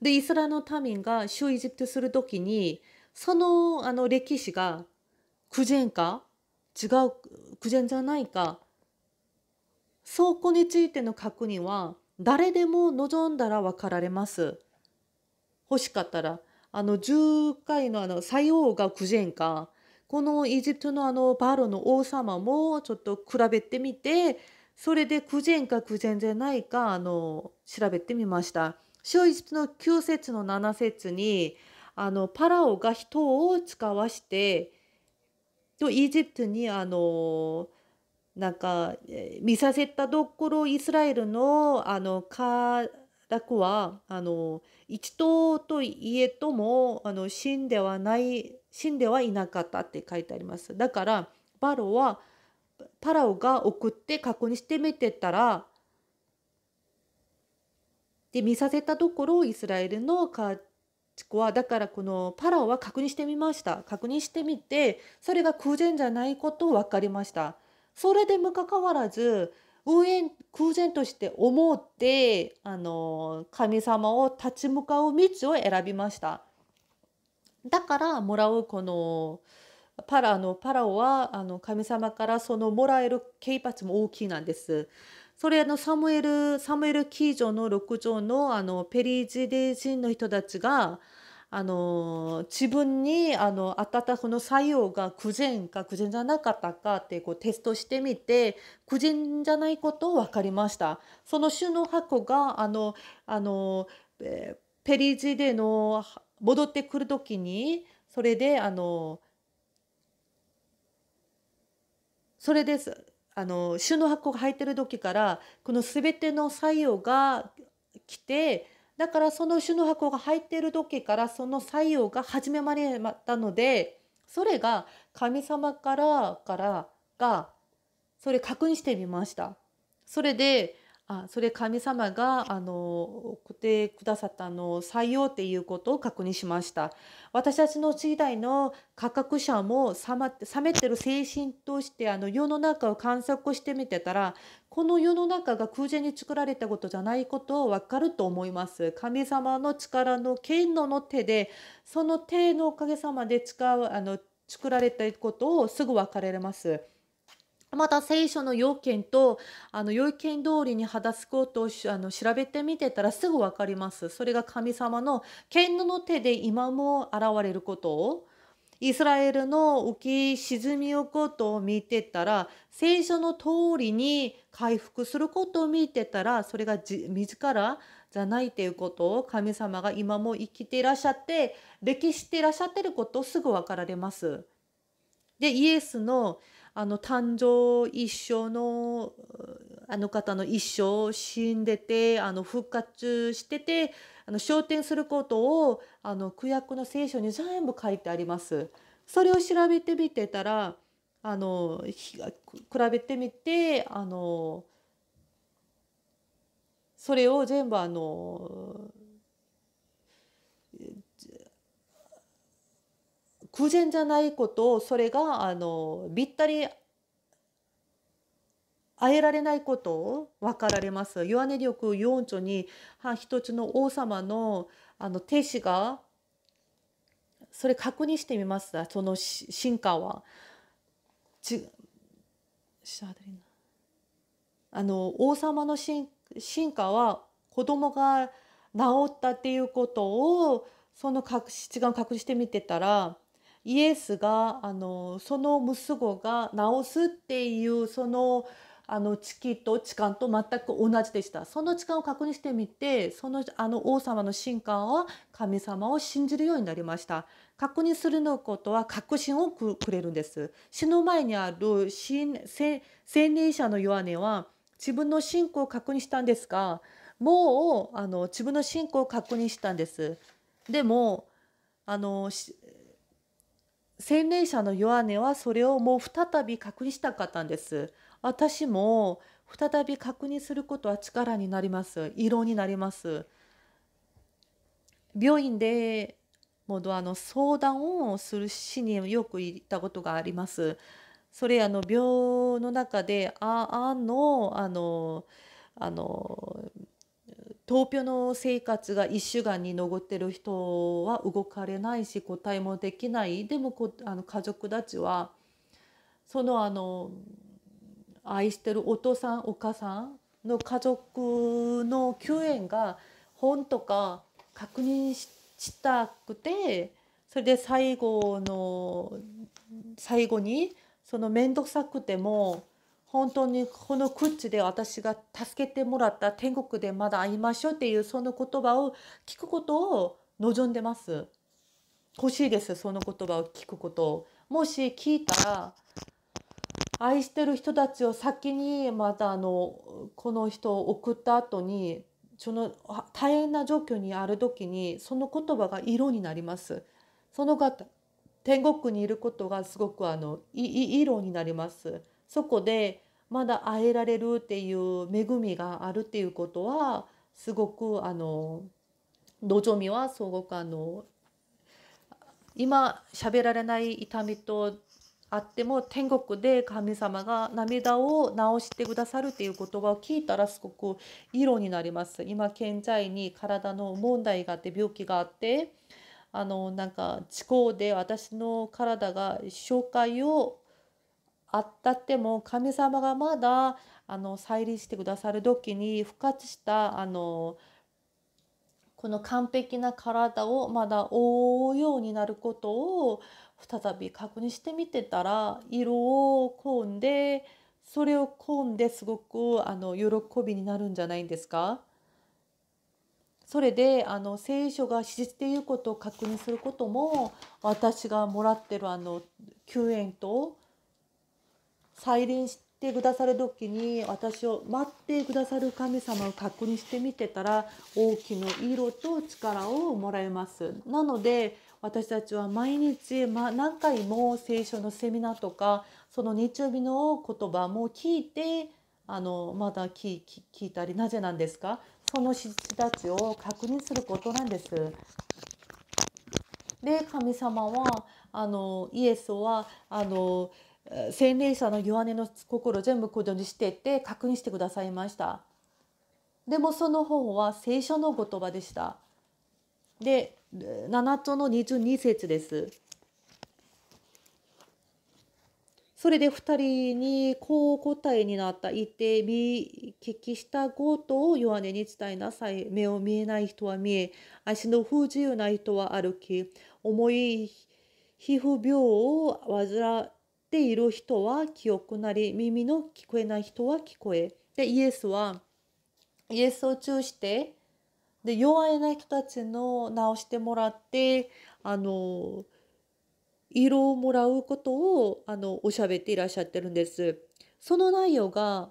S1: で、イスラの民が主イジプトするときに、そのあの歴史が偶然か違う偶然じゃないか、そこについての確認は誰でも望んだら分かられます。欲しかったら、あの10回のあの作用が偶然か、このイジプトのあのバロの王様もちょっと比べてみて、それで苦然か苦然じゃないかあの調べてみました。小説の9節の7節にあのパラオが人を使わしてとイジプトにあのなんか見させたところイスラエルのあの家楽はあの一頭といえともあの死んではない死んではいなかったって書いてあります。だからバロはパラオが送って確認してみてたらで見させたところイスラエルの家畜はだからこのパラオは確認してみました確認してみてそれが偶然じゃないことを分かりましたそれでもかかわらず偶然偶然として思ってあの神様を立ち向かう道を選びましただからもらうこのパラのパラオはあの神様からそのもらえる刑罰も大きいなんです。それあのサムエルサムエル記上の6章のあのペリジデ人の人たちがあの自分にあのあったこの作用が偶然か偶然じゃなかったかってこうテストしてみて偶然じゃないことを分かりました。その収納箱があのあの、ペリジデの戻ってくるときにそれであのそれですあの収の箱が入ってる時からこの全ての作用が来てだからその収の箱が入ってる時からその作用が始めまりまったのでそれが神様からからがそれ確認してみました。それであそれ神様があの送ってくださったの採用っていうことを確認しました私たちの次代の科学者も冷めてる精神としてあの世の中を観測してみてたらこの世の中が空前に作られたことじゃないことを分かると思います神様の力の剣のの手でその手のおかげさまで使うあの作られたことをすぐ分かれます。また聖書の要件とあの要件通りにたすことをあの調べてみてたらすぐ分かります。それが神様の剣の手で今も現れることをイスラエルの浮き沈みをことを見てたら聖書の通りに回復することを見てたらそれが自らじゃないということを神様が今も生きていらっしゃって歴史していらっしゃってることをすぐ分かられます。でイエスのあの誕生一生のあの方の一生を死んでてあの復活しててあの昇天することをあの区役の聖書に全部書いてあります。それを調べてみてたらあの比べてみてあのそれを全部あの偶然じゃないことそれがあのぴったり会えられないことを分かられます。ヨハネ力4女に一つの王様のあの弟子がそれ確認してみます。その進化は。ちあの王様の進化は子供が治ったっていうことをその確違う確認してみてたらイエスがあのその息子が治すっていうそのあの地期と痴漢と全く同じでしたその痴漢を確認してみてそのあの王様の神官は神様を信じるようになりました確認するのことは確信をくれるんです死ぬ前にある聖霊者の弱音は自分の信仰を確認したんですがもうあの自分の信仰を確認したんですでもあの洗礼者のヨアネはそれをもう再び確認したかったんです。私も再び確認することは力になります。論になります。病院でもうあの相談をするしによく行ったことがあります。それあの病の中でああのあのあの東京の生活が1週間に残ってる人は動かれないし答えもできないでもこあの家族たちはそのあの愛してるお父さんお母さんの家族の救援が本とか確認したくてそれで最後の最後にその面倒くさくても本当にこの靴で私が助けてもらった天国でまだ会いましょうっていうその言葉を聞くことを望んでます。欲しいです、その言葉を聞くことを。もし聞いたら、愛してる人たちを先にまたあのこの人を送った後にその大変な状況にある時にその言葉が色になります。その方天国にいることがすごくあのいい色になります。そこでまだ会えられるっていう恵みがあるっていうことはすごくあの望みはすごくあの今喋られない痛みとあっても天国で神様が涙を治してくださるっていう言葉を聞いたらすごく色になります。今現在に体の問題があって病気があってあのなんか地方で私の体が紹介をあったっても神様がまだあの再臨してくださる時に復活したあのこの完璧な体をまだ覆うようになることを再び確認してみてたら色を混んでそれを混んですごくあの喜びになるんじゃないんですかそれであの聖書が史実っていうことを確認することも私がもらってるあの救援と再臨してくださる時に私を待ってくださる神様を確認してみてたら大きな色と力をもらえます。なので私たちは毎日、ま、何回も聖書のセミナーとかその日曜日の言葉も聞いてあのまだ聞聞いたりなぜなんですかその人たちを確認することなんです。で神様はあのイエスはあの洗礼者の弱音の心全部こ供にしてって確認してくださいました。でもその方は聖書の言葉でした。で、7つの22節です。それで2人にこう答えになった。言って見聞きしたことを弱音に伝えなさい。目を見えない人は見え、足の不自由な人は歩き、重い皮膚病を患ている人は記憶なり、耳の聞こえない人は聞こえ。で、イエスは、イエスを通して、で、弱いな人たちの直してもらって、あの、色をもらうことを、あの、おしゃべっていらっしゃってるんです。その内容が、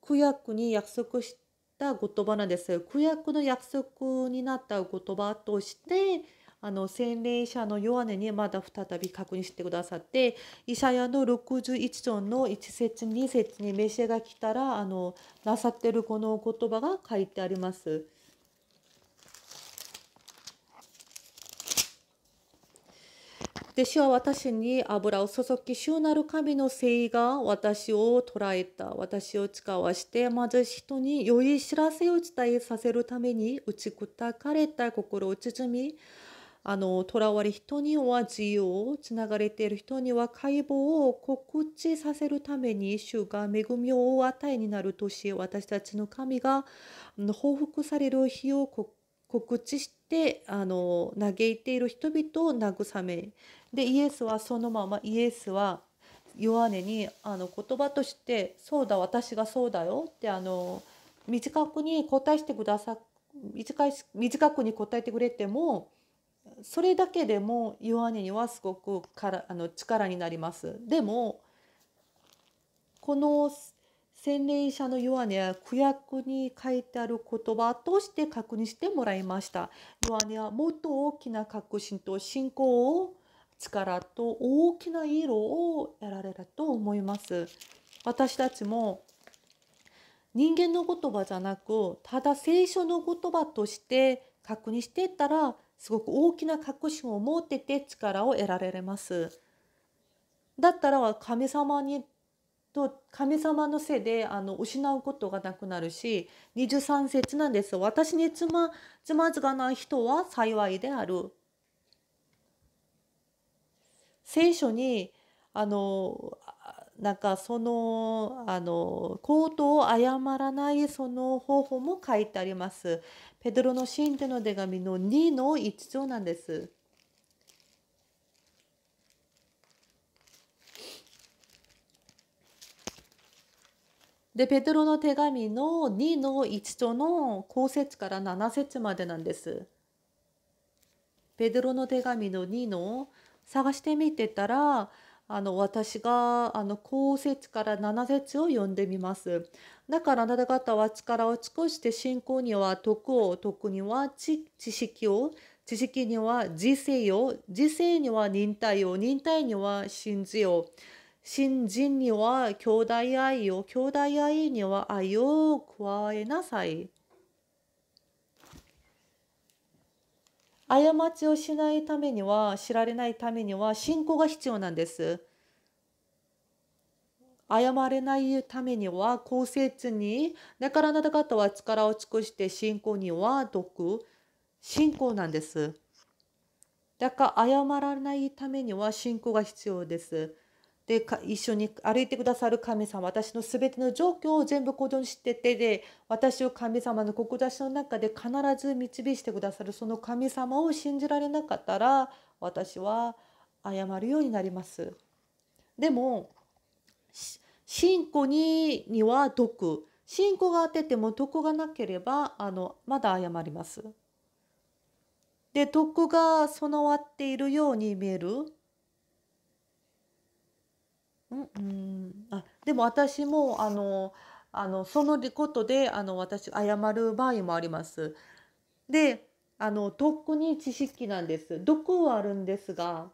S1: 区役に約束した言葉なんです。区役の約束になった言葉として、あの洗礼者の弱音にまだ再び確認してくださってイサヤの61章の1節2節に召しが来たらあのなさってるこの言葉が書いてあります。弟子は私に油を注ぎ、主なる神の誠意が私を捉えた。私を使わして、まず人に良い知らせを伝えさせるために、打ち砕かれた心を包み、あの囚われ人には自由をつながれている人には解剖を告知させるために主が恵みを与えになるとし私たちの神が報復される日を告知してあの嘆いている人々を慰めでイエスはそのままイエスはヨアネにあの言葉として「そうだ私がそうだよ」ってあの短くに答えしてくださ短い短くに答えてくれてもそれだけでも弱音にはすごくからあの力になります。でもこの洗礼者の弱音は区役に書いてある言葉として確認してもらいました。弱音はもっと大きな確信と信仰を力と大きな色を得られると思います。私たちも人間の言葉じゃなくただ聖書の言葉として確認していったらすごく大きな確信を持ってて力を得られます。だったらは神様にと神様のせいであの失うことがなくなるし23節なんです私につまつまずかない人は幸いである聖書にあのなんかそのあの行動を誤らないその方法も書いてあります。ペドロの信での手紙の2の1章なんです。で、ペドロの手紙の2の1との5節から7節までなんです。ペドロの手紙の2の探してみてたら、あの私があの高節から7節を読んでみます。だからあなた方は力を尽くして信仰には徳を徳には知識を知識には自制を自制には忍耐を忍耐には信じを信心には兄弟愛を兄弟愛には愛を加えなさい。過ちをしないためには知られないためには信仰が必要なんです。謝れないためには公説にだからあなた方は力を尽くして信仰には毒信仰なんです。だから謝らないためには信仰が必要です。で一緒に歩いてくださる神様私の全ての状況を全部行動にしててで私を神様の志の中で必ず導いてくださるその神様を信じられなかったら私は謝るようになります。でも信仰にには毒信仰があってても毒がなければあのまだ謝ります。で毒が備わっているように見えるうんあでも私もあのあのそのことであの私謝る場合もあります。であのとっくに知識なんです。毒はあるんですが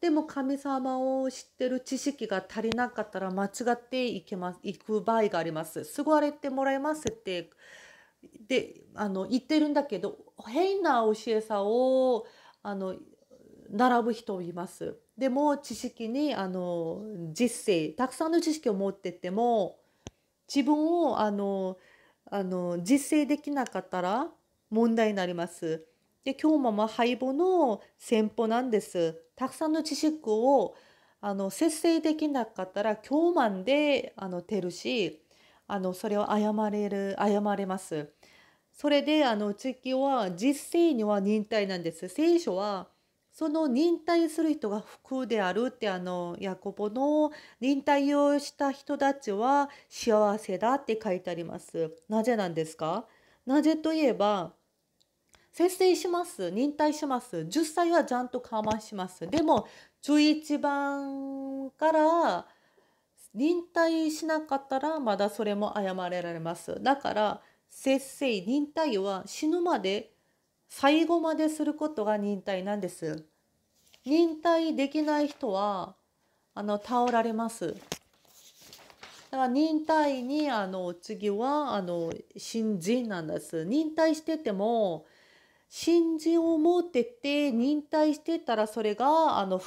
S1: でも神様を知ってる知識が足りなかったら間違っていけます行く場合があります。救われてもらえますってであの言ってるんだけど変な教えさをあの並ぶ人います。でも知識にあの実践たくさんの知識を持ってても自分をあのあの実践できなかったら問題になります。で今日もまあ配布の戦法なんです。たくさんの知識をあの節制できなかったら今日まであの出るしあのそれを謝れる謝れます。それであの次は実践には忍耐なんです。聖書はその忍耐する人が福であるってあのヤコボの忍耐をした人たちは幸せだって書いてあります。なぜなんですかなぜといえば節制します。忍耐します。10歳はちゃんと我慢します。でも11番から忍耐しなかったらまだそれも謝られます。だから節制忍耐は死ぬまで最後まですることが忍耐なんです。忍耐できない人はあの倒られます。だから忍耐にあの次はあの新人なんです。忍耐してても新人を持ってて忍耐してたらそれがあの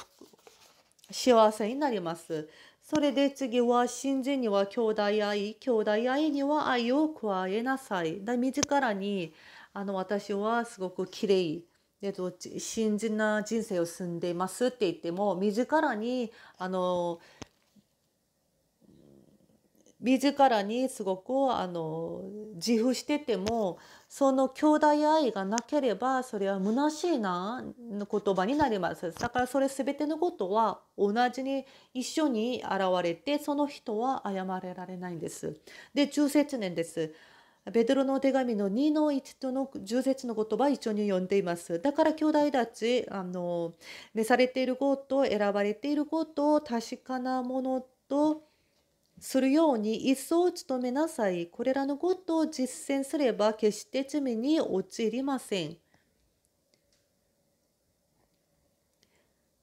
S1: 幸せになります。それで次は新人には兄弟愛、兄弟愛には愛を加えなさい。だ自らにあの私はすごく綺麗でと新人な人生を進んでいますって言っても自らにあの自らにすごくあの自負しててもその兄弟愛がなければそれは虚しいなの言葉になりますだからそれ全てのことは同じに一緒に現れてその人は謝れられないんですで中節年ですベトロの手紙の2の1との重説節の言葉一緒に読んでいます。だから兄弟たち、あの、召されていること選ばれていることを確かなものとするように一層努めなさい。これらのことを実践すれば決して罪に陥りません。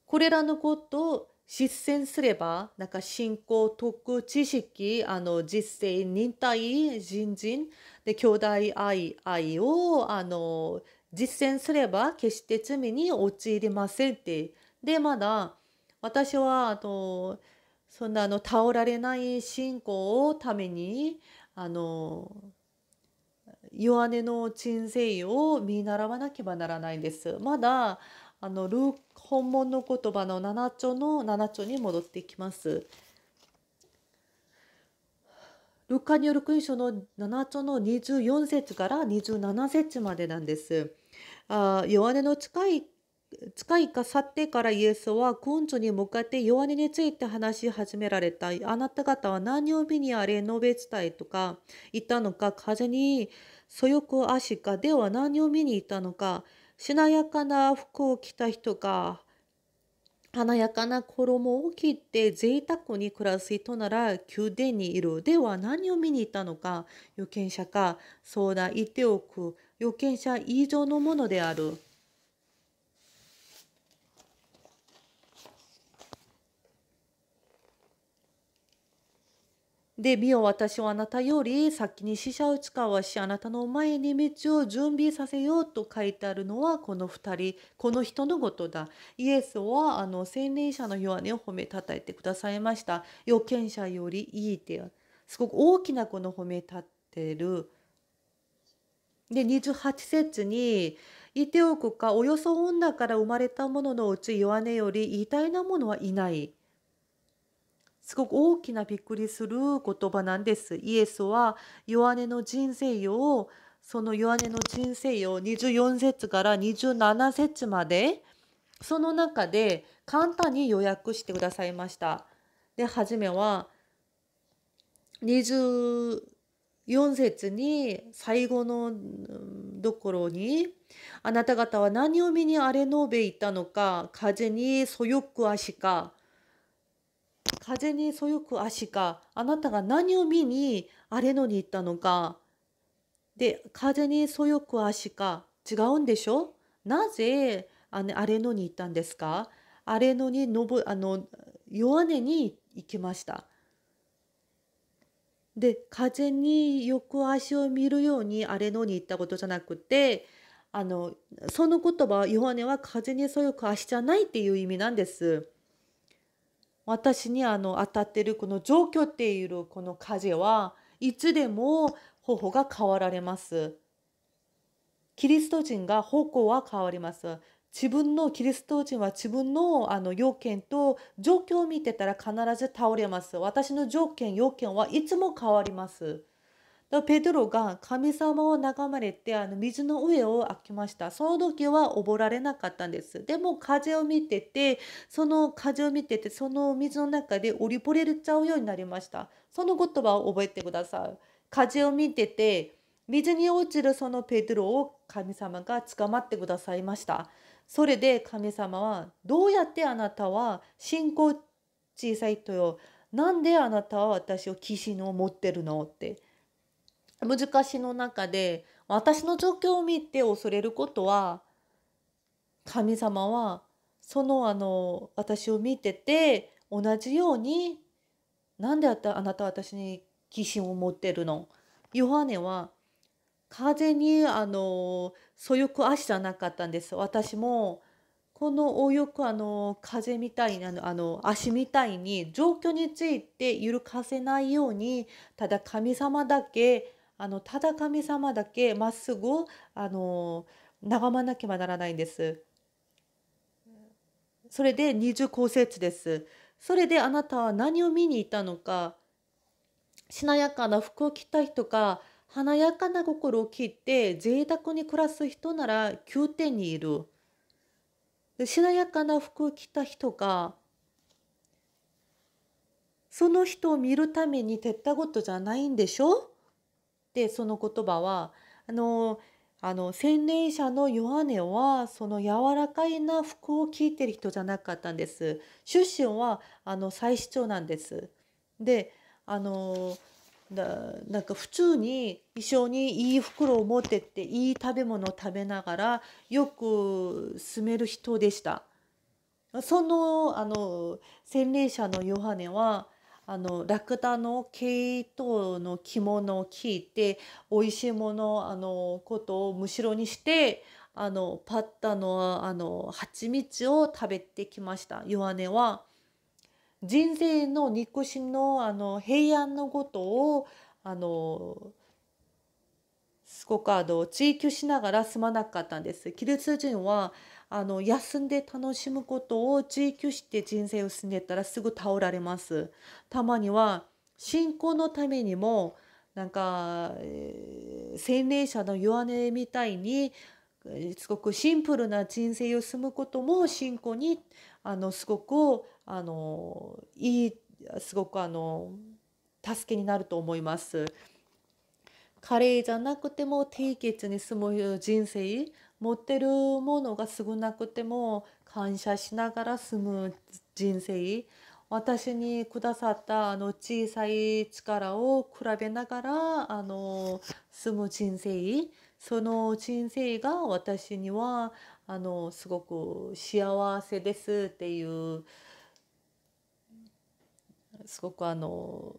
S1: これらのことを実践すれば、なんか信仰、徳、知識、あの実践、忍耐、人人、で兄弟愛愛をあの実践すれば決して罪に陥りませんってでまだ私はあのそんなあの倒られない信仰をためにあの弱音の鎮静を見習わなければならないんです。まだあのル本物の言葉の7丁の7丁に戻ってきます。ルカによる福音書の7章の24節から27節までなんです。あ弱音の近い使いか去ってからイエスは君主に向かって弱音について話し始められた。あなた方は何曜日にあれ述べ伝えとか言ったのか、風にそよく足か、では何を見に行ったのか、しなやかな服を着た人か、華やかな衣を着て贅沢に暮らす人なら宮殿にいる。では何を見に行ったのか、預見者か、相談言っておく。預見者以上のものである。で、見よ私はあなたより先に死者を使わし、あなたの前に道を準備させようと書いてあるのはこの二人、この人のことだ。イエスはあの洗礼者の弱音を褒めたたえてくださいました。預見者よりいいってすごく大きなこの褒めたてる。で、28節に、言っておくか、およそ女から生まれたもののうち弱音より偉大なものはいない。すごく大きなびっくりする言葉なんです。イエスは弱音の人生よをその弱音の人生よ24節から27節までその中で簡単に予約してくださいました。で初めは24節に最後のところに「あなた方は何を見にあれのべいたのか風にそよく足か」風にそよく足か、あなたが何を見に荒れ野に行ったのか。で、風にそよく足か、違うんでしょなぜあの荒れ野に行ったんですか荒れ野にのぶ、あの弱音に行きました。で風によく足を見るように荒れ野に行ったことじゃなくてあのその言葉弱音は風にそよく足じゃないっていう意味なんです。私にあの当たってるこの状況っていうこの風はいつでも頬が変わられます。キリスト人が方向は変わります。自分のキリスト人は自分のあの要件と状況を見てたら必ず倒れます。私の条件、要件はいつも変わります。ペドロが神様を眺まれてあの水の上を開きました。その時は溺られなかったんです。でも風を見てて、その風を見てて、その水の中で降りぼれちゃうようになりました。その言葉を覚えてください。風を見てて、水に落ちるそのペドロを神様が捕まってくださいました。それで神様は、どうやってあなたは信仰小さいとよ。なんであなたは私を寄進を持ってるのって。難しの中で私の状況を見て恐れることは神様はそのあの私を見てて同じようになんでああなた私に疑心を持ってるのヨハネは風にあのそよく足じゃなかったんです私もこのおよくあの風みたいなあの足みたいに状況について揺るかせないようにただ神様だけあのただ神様だけまっすぐあの眺まなければならないんです。それで二構成地です。それであなたは何を見に行ったのかしなやかな服を着た人が華やかな心を切って贅沢に暮らす人なら宮廷にいる。しなやかな服を着た人がその人を見るためにったことじゃないんでしょでその言葉はあのあの洗礼者のヨハネはその柔らかいな服を着いてる人じゃなかったんです。出身はあの祭司長なんです。であのだなんか普通に一緒にいい袋を持ってっていい食べ物を食べながらよく住める人でした。そのあの洗礼者のヨハネはあのラクダの毛糸の着物を着いて美味しいものあのことをむしろにしてあのパッタのあの蜂蜜を食べてきました。ヨアネは人生の憎しみのあの平安のことをあのすごくドを追求しながら済まなかったんです。キリスト人はあの休んで楽しむことを追求して人生を進んでたらすぐ倒られます。たまには信仰のためにもなんか、洗礼者の弱音みたいにすごくシンプルな人生を進むことも信仰にあのすごくあのいいすごくあの助けになると思います。カレーじゃなくても低血に住む人生持ってるものが少なくても感謝しながら住む人生私にくださったあの小さい力を比べながらあの住む人生その人生が私にはあのすごく幸せですっていうすごくあの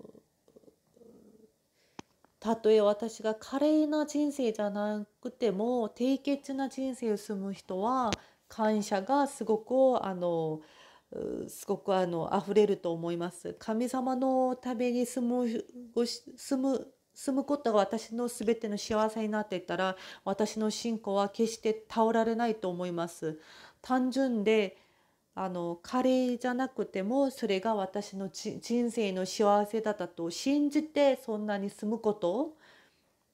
S1: たとえ私が華麗な人生じゃなくても低血な人生を過む人は感謝がすごくあのすごくあの溢れると思います。神様のために住む住む住むことが私の全ての幸せになっていたら私の信仰は決して倒られないと思います。単純であのカレーじゃなくてもそれが私の人生の幸せだったと信じてそんなに住むこと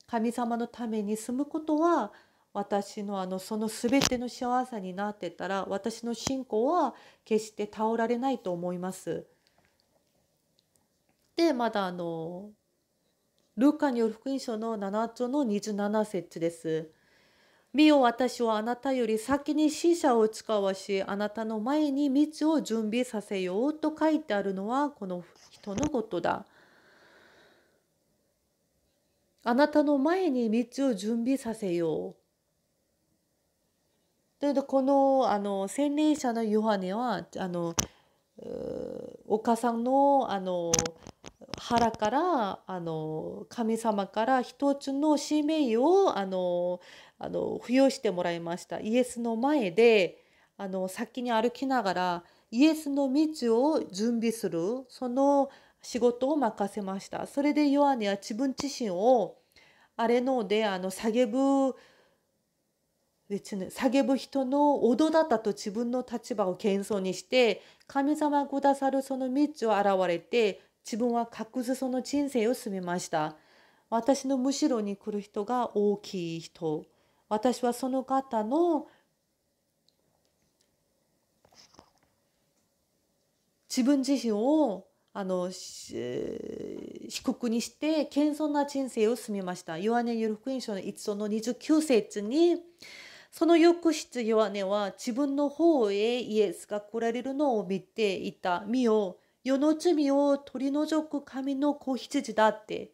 S1: 神様のために住むことは私のあのその全ての幸せになってたら私の信仰は決して倒られないと思います。でまだあのルカによる福音書の7章の27節です。見よ私はあなたより先に死者を使わしあなたの前に道を準備させようと書いてあるのはこの人のことだ。あなたの前に道を準備させよう。というとこのあの洗礼者のヨハネはあのお母さんのあの腹からあの神様から一つの使命をあのあの付与してもらいましたイエスの前であの先に歩きながらイエスの道を準備するその仕事を任せましたそれでヨアネは自分自身をあれのであの叫ぶ叫ぶ人のおどだったと自分の立場を謙遜にして神様くださるその道を現れて自分は隠すその人生を進めました私のむしろに来る人が大きい人私はその方の自分自身をあの被告にして謙遜な人生を進みました。ヨハネよる福音書の1層の29節にその翌日ヨハネは自分の方へイエスが来られるのを見ていた。見よ世の罪を取り除く神の子羊だって。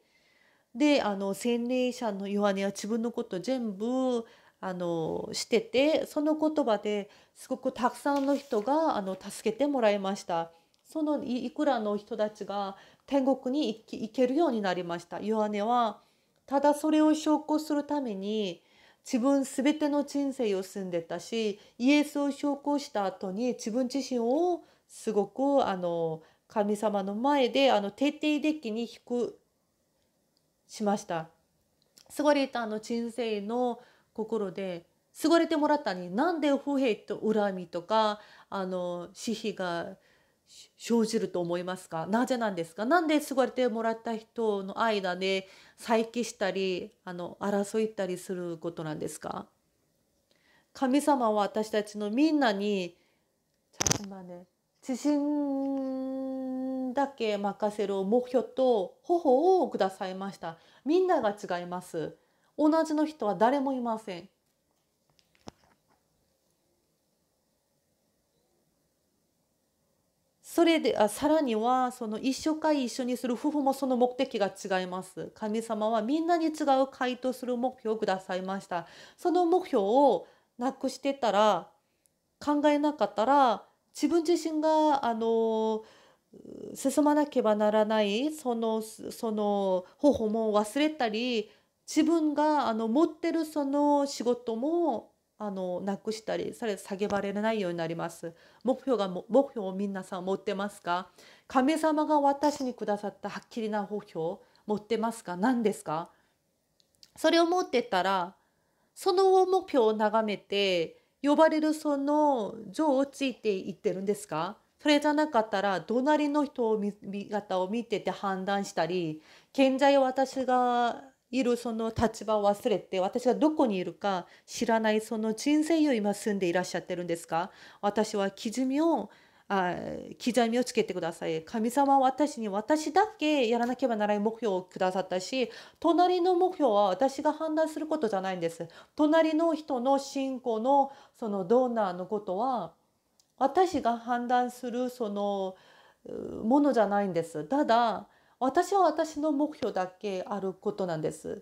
S1: であの洗礼者のヨハネは自分のこと全部あのしててその言葉ですごくたくさんの人があの助けてもらいました。そのいくらの人たちが天国に行けるようになりました。ヨハネはただそれを証拠するために自分全ての人生を住んでたしイエスを証拠した後に自分自身をすごくあの神様の前であの徹底的にくしました。優れたの人生の心で優れてもらったになんで不平と恨みとかあの私費が生じると思いますかなぜなんですかなんで優れてもらった人の間で再起したりあの争いったりすることなんですか神様は私たちのみんなにちょ잠깐만요自信だけ任せる目標と方法をくださいました。みんなが違います。同じの人は誰もいません。それであさらにはその一緒会一緒にする夫婦もその目的が違います。神様はみんなに違う回答する目標をくださいました。その目標をなくしてたら考えなかったら自分自身があの進まなければならないそのその方法も忘れたり自分があの持ってるその仕事もあのなくしたりされ下げばれないようになります目標が目標を皆さん持ってますか神様が私にくださったはっきりな目標持ってますか何ですかそれを持ってたらその目標を眺めて呼ばれるその情をついていってるんですかそれじゃなかったら隣の人を見方を見てて判断したり現在私がいるその立場を忘れて私がどこにいるか知らないその人生を今住んでいらっしゃってるんですか私は刻みをあ刻みをつけてください神様は私に私だけやらなければならない目標をくださったし隣の目標は私が判断することじゃないんです隣の人の信仰のそのドーナーのことは私が判断するそのものじゃないんです。ただ私は私の目標だけあることなんです。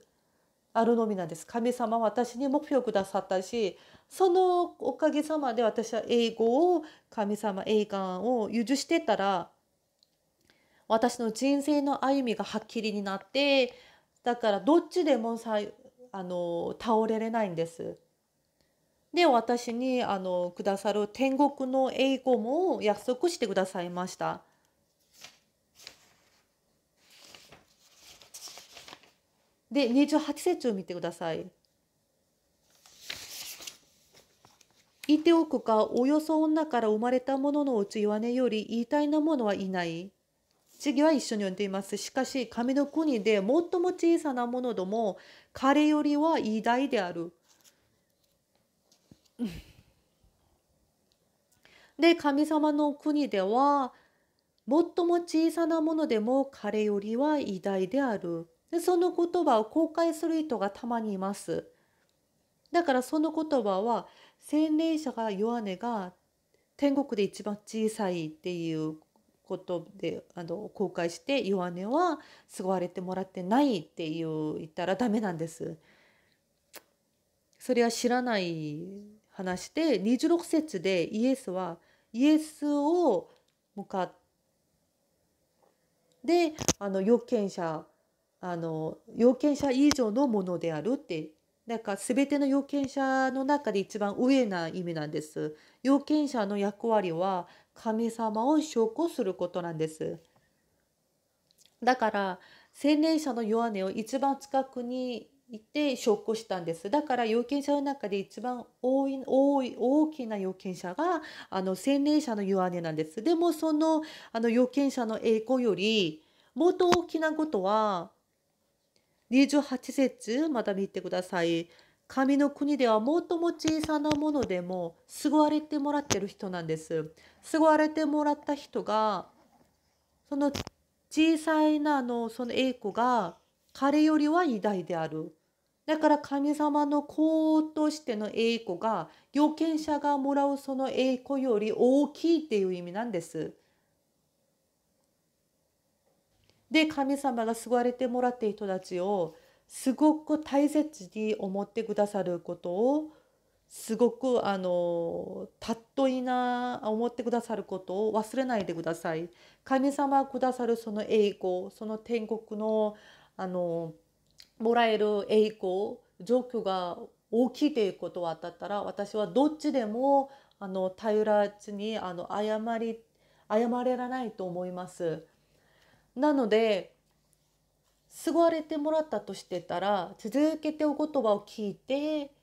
S1: あるのみなんです。神様は私に目標をくださったし、そのおかげさまで私は英語を神様栄冠を許してたら、私の人生の歩みがはっきりになって、だからどっちでもさあの倒れれないんです。で私にあのくださる天国の英語も約束してくださいました。で28節を見てください。言っておくかおよそ女から生まれたもののうち弱音より言いたいなものはいない。次は一緒に読んでいます。しかし神の国で最も小さなものども彼よりは偉大である。で神様の国では最も小さなものでも彼よりは偉大であるでその言葉を公開する人がたまにいますだからその言葉は洗礼者がヨハネが天国で一番小さいっていうことであの公開してヨ音ネは救われてもらってないっていう言ったらダメなんです。それは知らない話して26節でイエスはイエスを向かってあの預見者あの預見者以上のものであるってなんか全ての預見者の中で一番上な意味なんです。預見者の役割は神様を証拠することなんです。だから、青年者の弱音を一番近くにいて証拠したんですだから有権者の中で一番多い多い大きな有権者があの洗礼者の弱音なんですでもそのあの有権者の栄光よりもっと大きなことは28節また見てください神の国では最も小さなものでも救われてもらってる人なんです救われてもらった人がその小さいなのその栄光が彼よりは偉大であるだから神様の子としての栄光が預言者がもらうその栄光より大きいっていう意味なんです。で神様が救われてもらって人たちをすごく大切に思ってくださることをすごくあのたっといな思ってくださることを忘れないでください。神様くださるその栄光その天国のあのもらえる栄光状況が大きいということはあったら私はどっちでもあの頼らずにあの謝り謝れないと思います。なので救われてもらったとしてたら続けてお言葉を聞いて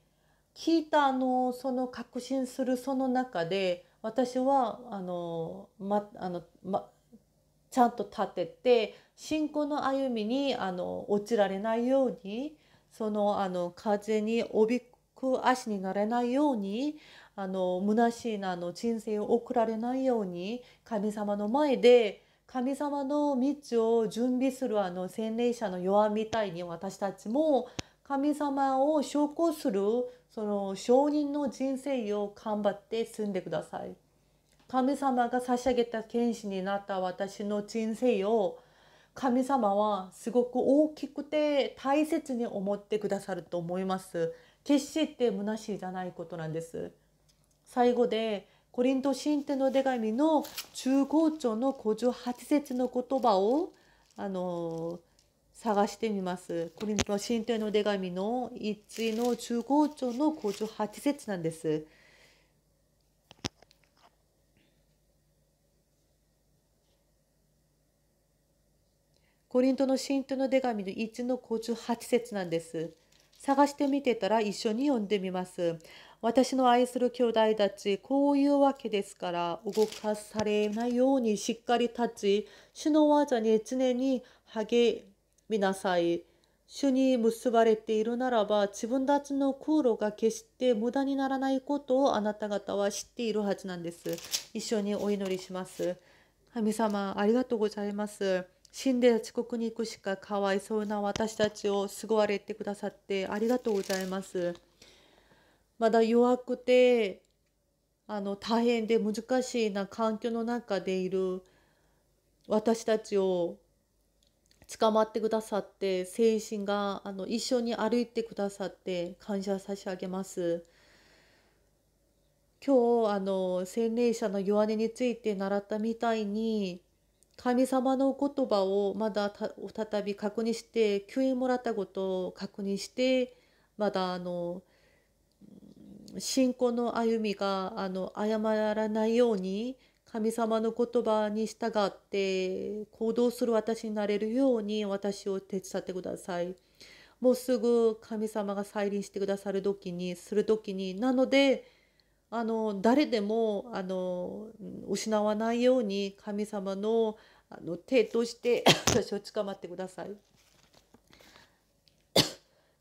S1: 聞いたあのその確信するその中で私はあの,、まあのま、ちゃんと立てて信仰の歩みにあの落ちられないようにそのあの風におびく足になれないようにあの虚しいなの人生を送られないように神様の前で神様の道を準備するあの洗礼者の弱みたいに私たちも神様を証拠するその証人の人生を頑張って進んでください。神様が差し上げた剣士になった私の人生を神様はすごく大きくて大切に思ってくださると思います。決して虚しいじゃないことなんです。最後でコリント神典の手紙の中高章の58節の言葉をあの探してみます。コリント神典の手紙の1の中高章の58節なんです。コリントの信徒の手紙の1の58節なんです。探してみてたら一緒に読んでみます。私の愛する兄弟たち、こういうわけですから、動かされないようにしっかり立ち、主の技に常に励みなさい。主に結ばれているならば、自分たちの苦路が決して無駄にならないことをあなた方は知っているはずなんです。一緒にお祈りします。神様、ありがとうございます。死んで遅刻に行くしかかわいそうな私たちを救われてくださってありがとうございます。まだ弱くてあの大変で難しいな環境の中でいる私たちを捕まってくださって精神があの一緒に歩いてくださって感謝差し上げます。今日あの洗礼者の弱音について習ったみたいに神様の言葉をまだ再び確認して救援もらったことを確認してまだあの信仰の歩みがあの誤らないように神様の言葉に従って行動する私になれるように私を手伝ってください。もうすぐ神様が再臨してくださる時にする時になのであの誰でもあの失わないように神様のあの手として私を捕まってください。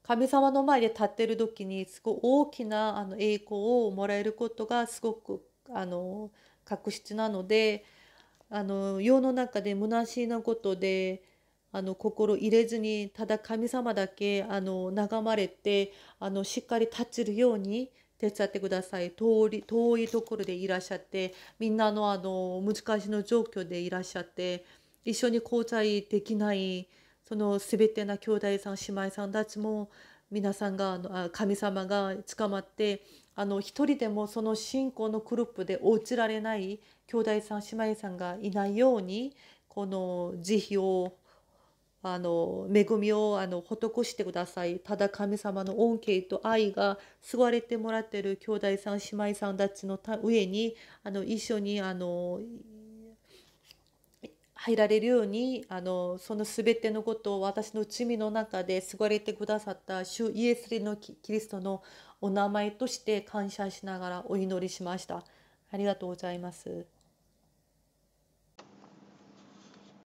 S1: 神様の前で立ってる時にすごい大きなあの栄光をもらえることがすごくあの確執なのであの世の中で虚しいなことであの心入れずにただ神様だけあの眺まれてあのしっかり立ちるように手伝ってください遠り遠いところでいらっしゃってみんなのあの難しいの状況でいらっしゃって一緒に交際できないその全てな兄弟さん姉妹さんたちも皆さんがあの神様が捕まってあの一人でもその信仰のグループで落ちられない兄弟さん姉妹さんがいないようにこの慈悲をあの恵みをあの施してくださいただ神様の恩恵と愛が救われてもらってる兄弟さん姉妹さんたちの上にあの一緒にあの入られるようにあのその全てのことを私の罪の中で救われてくださった主イエスのキリストのお名前として感謝しながらお祈りしました。ありがとうございます。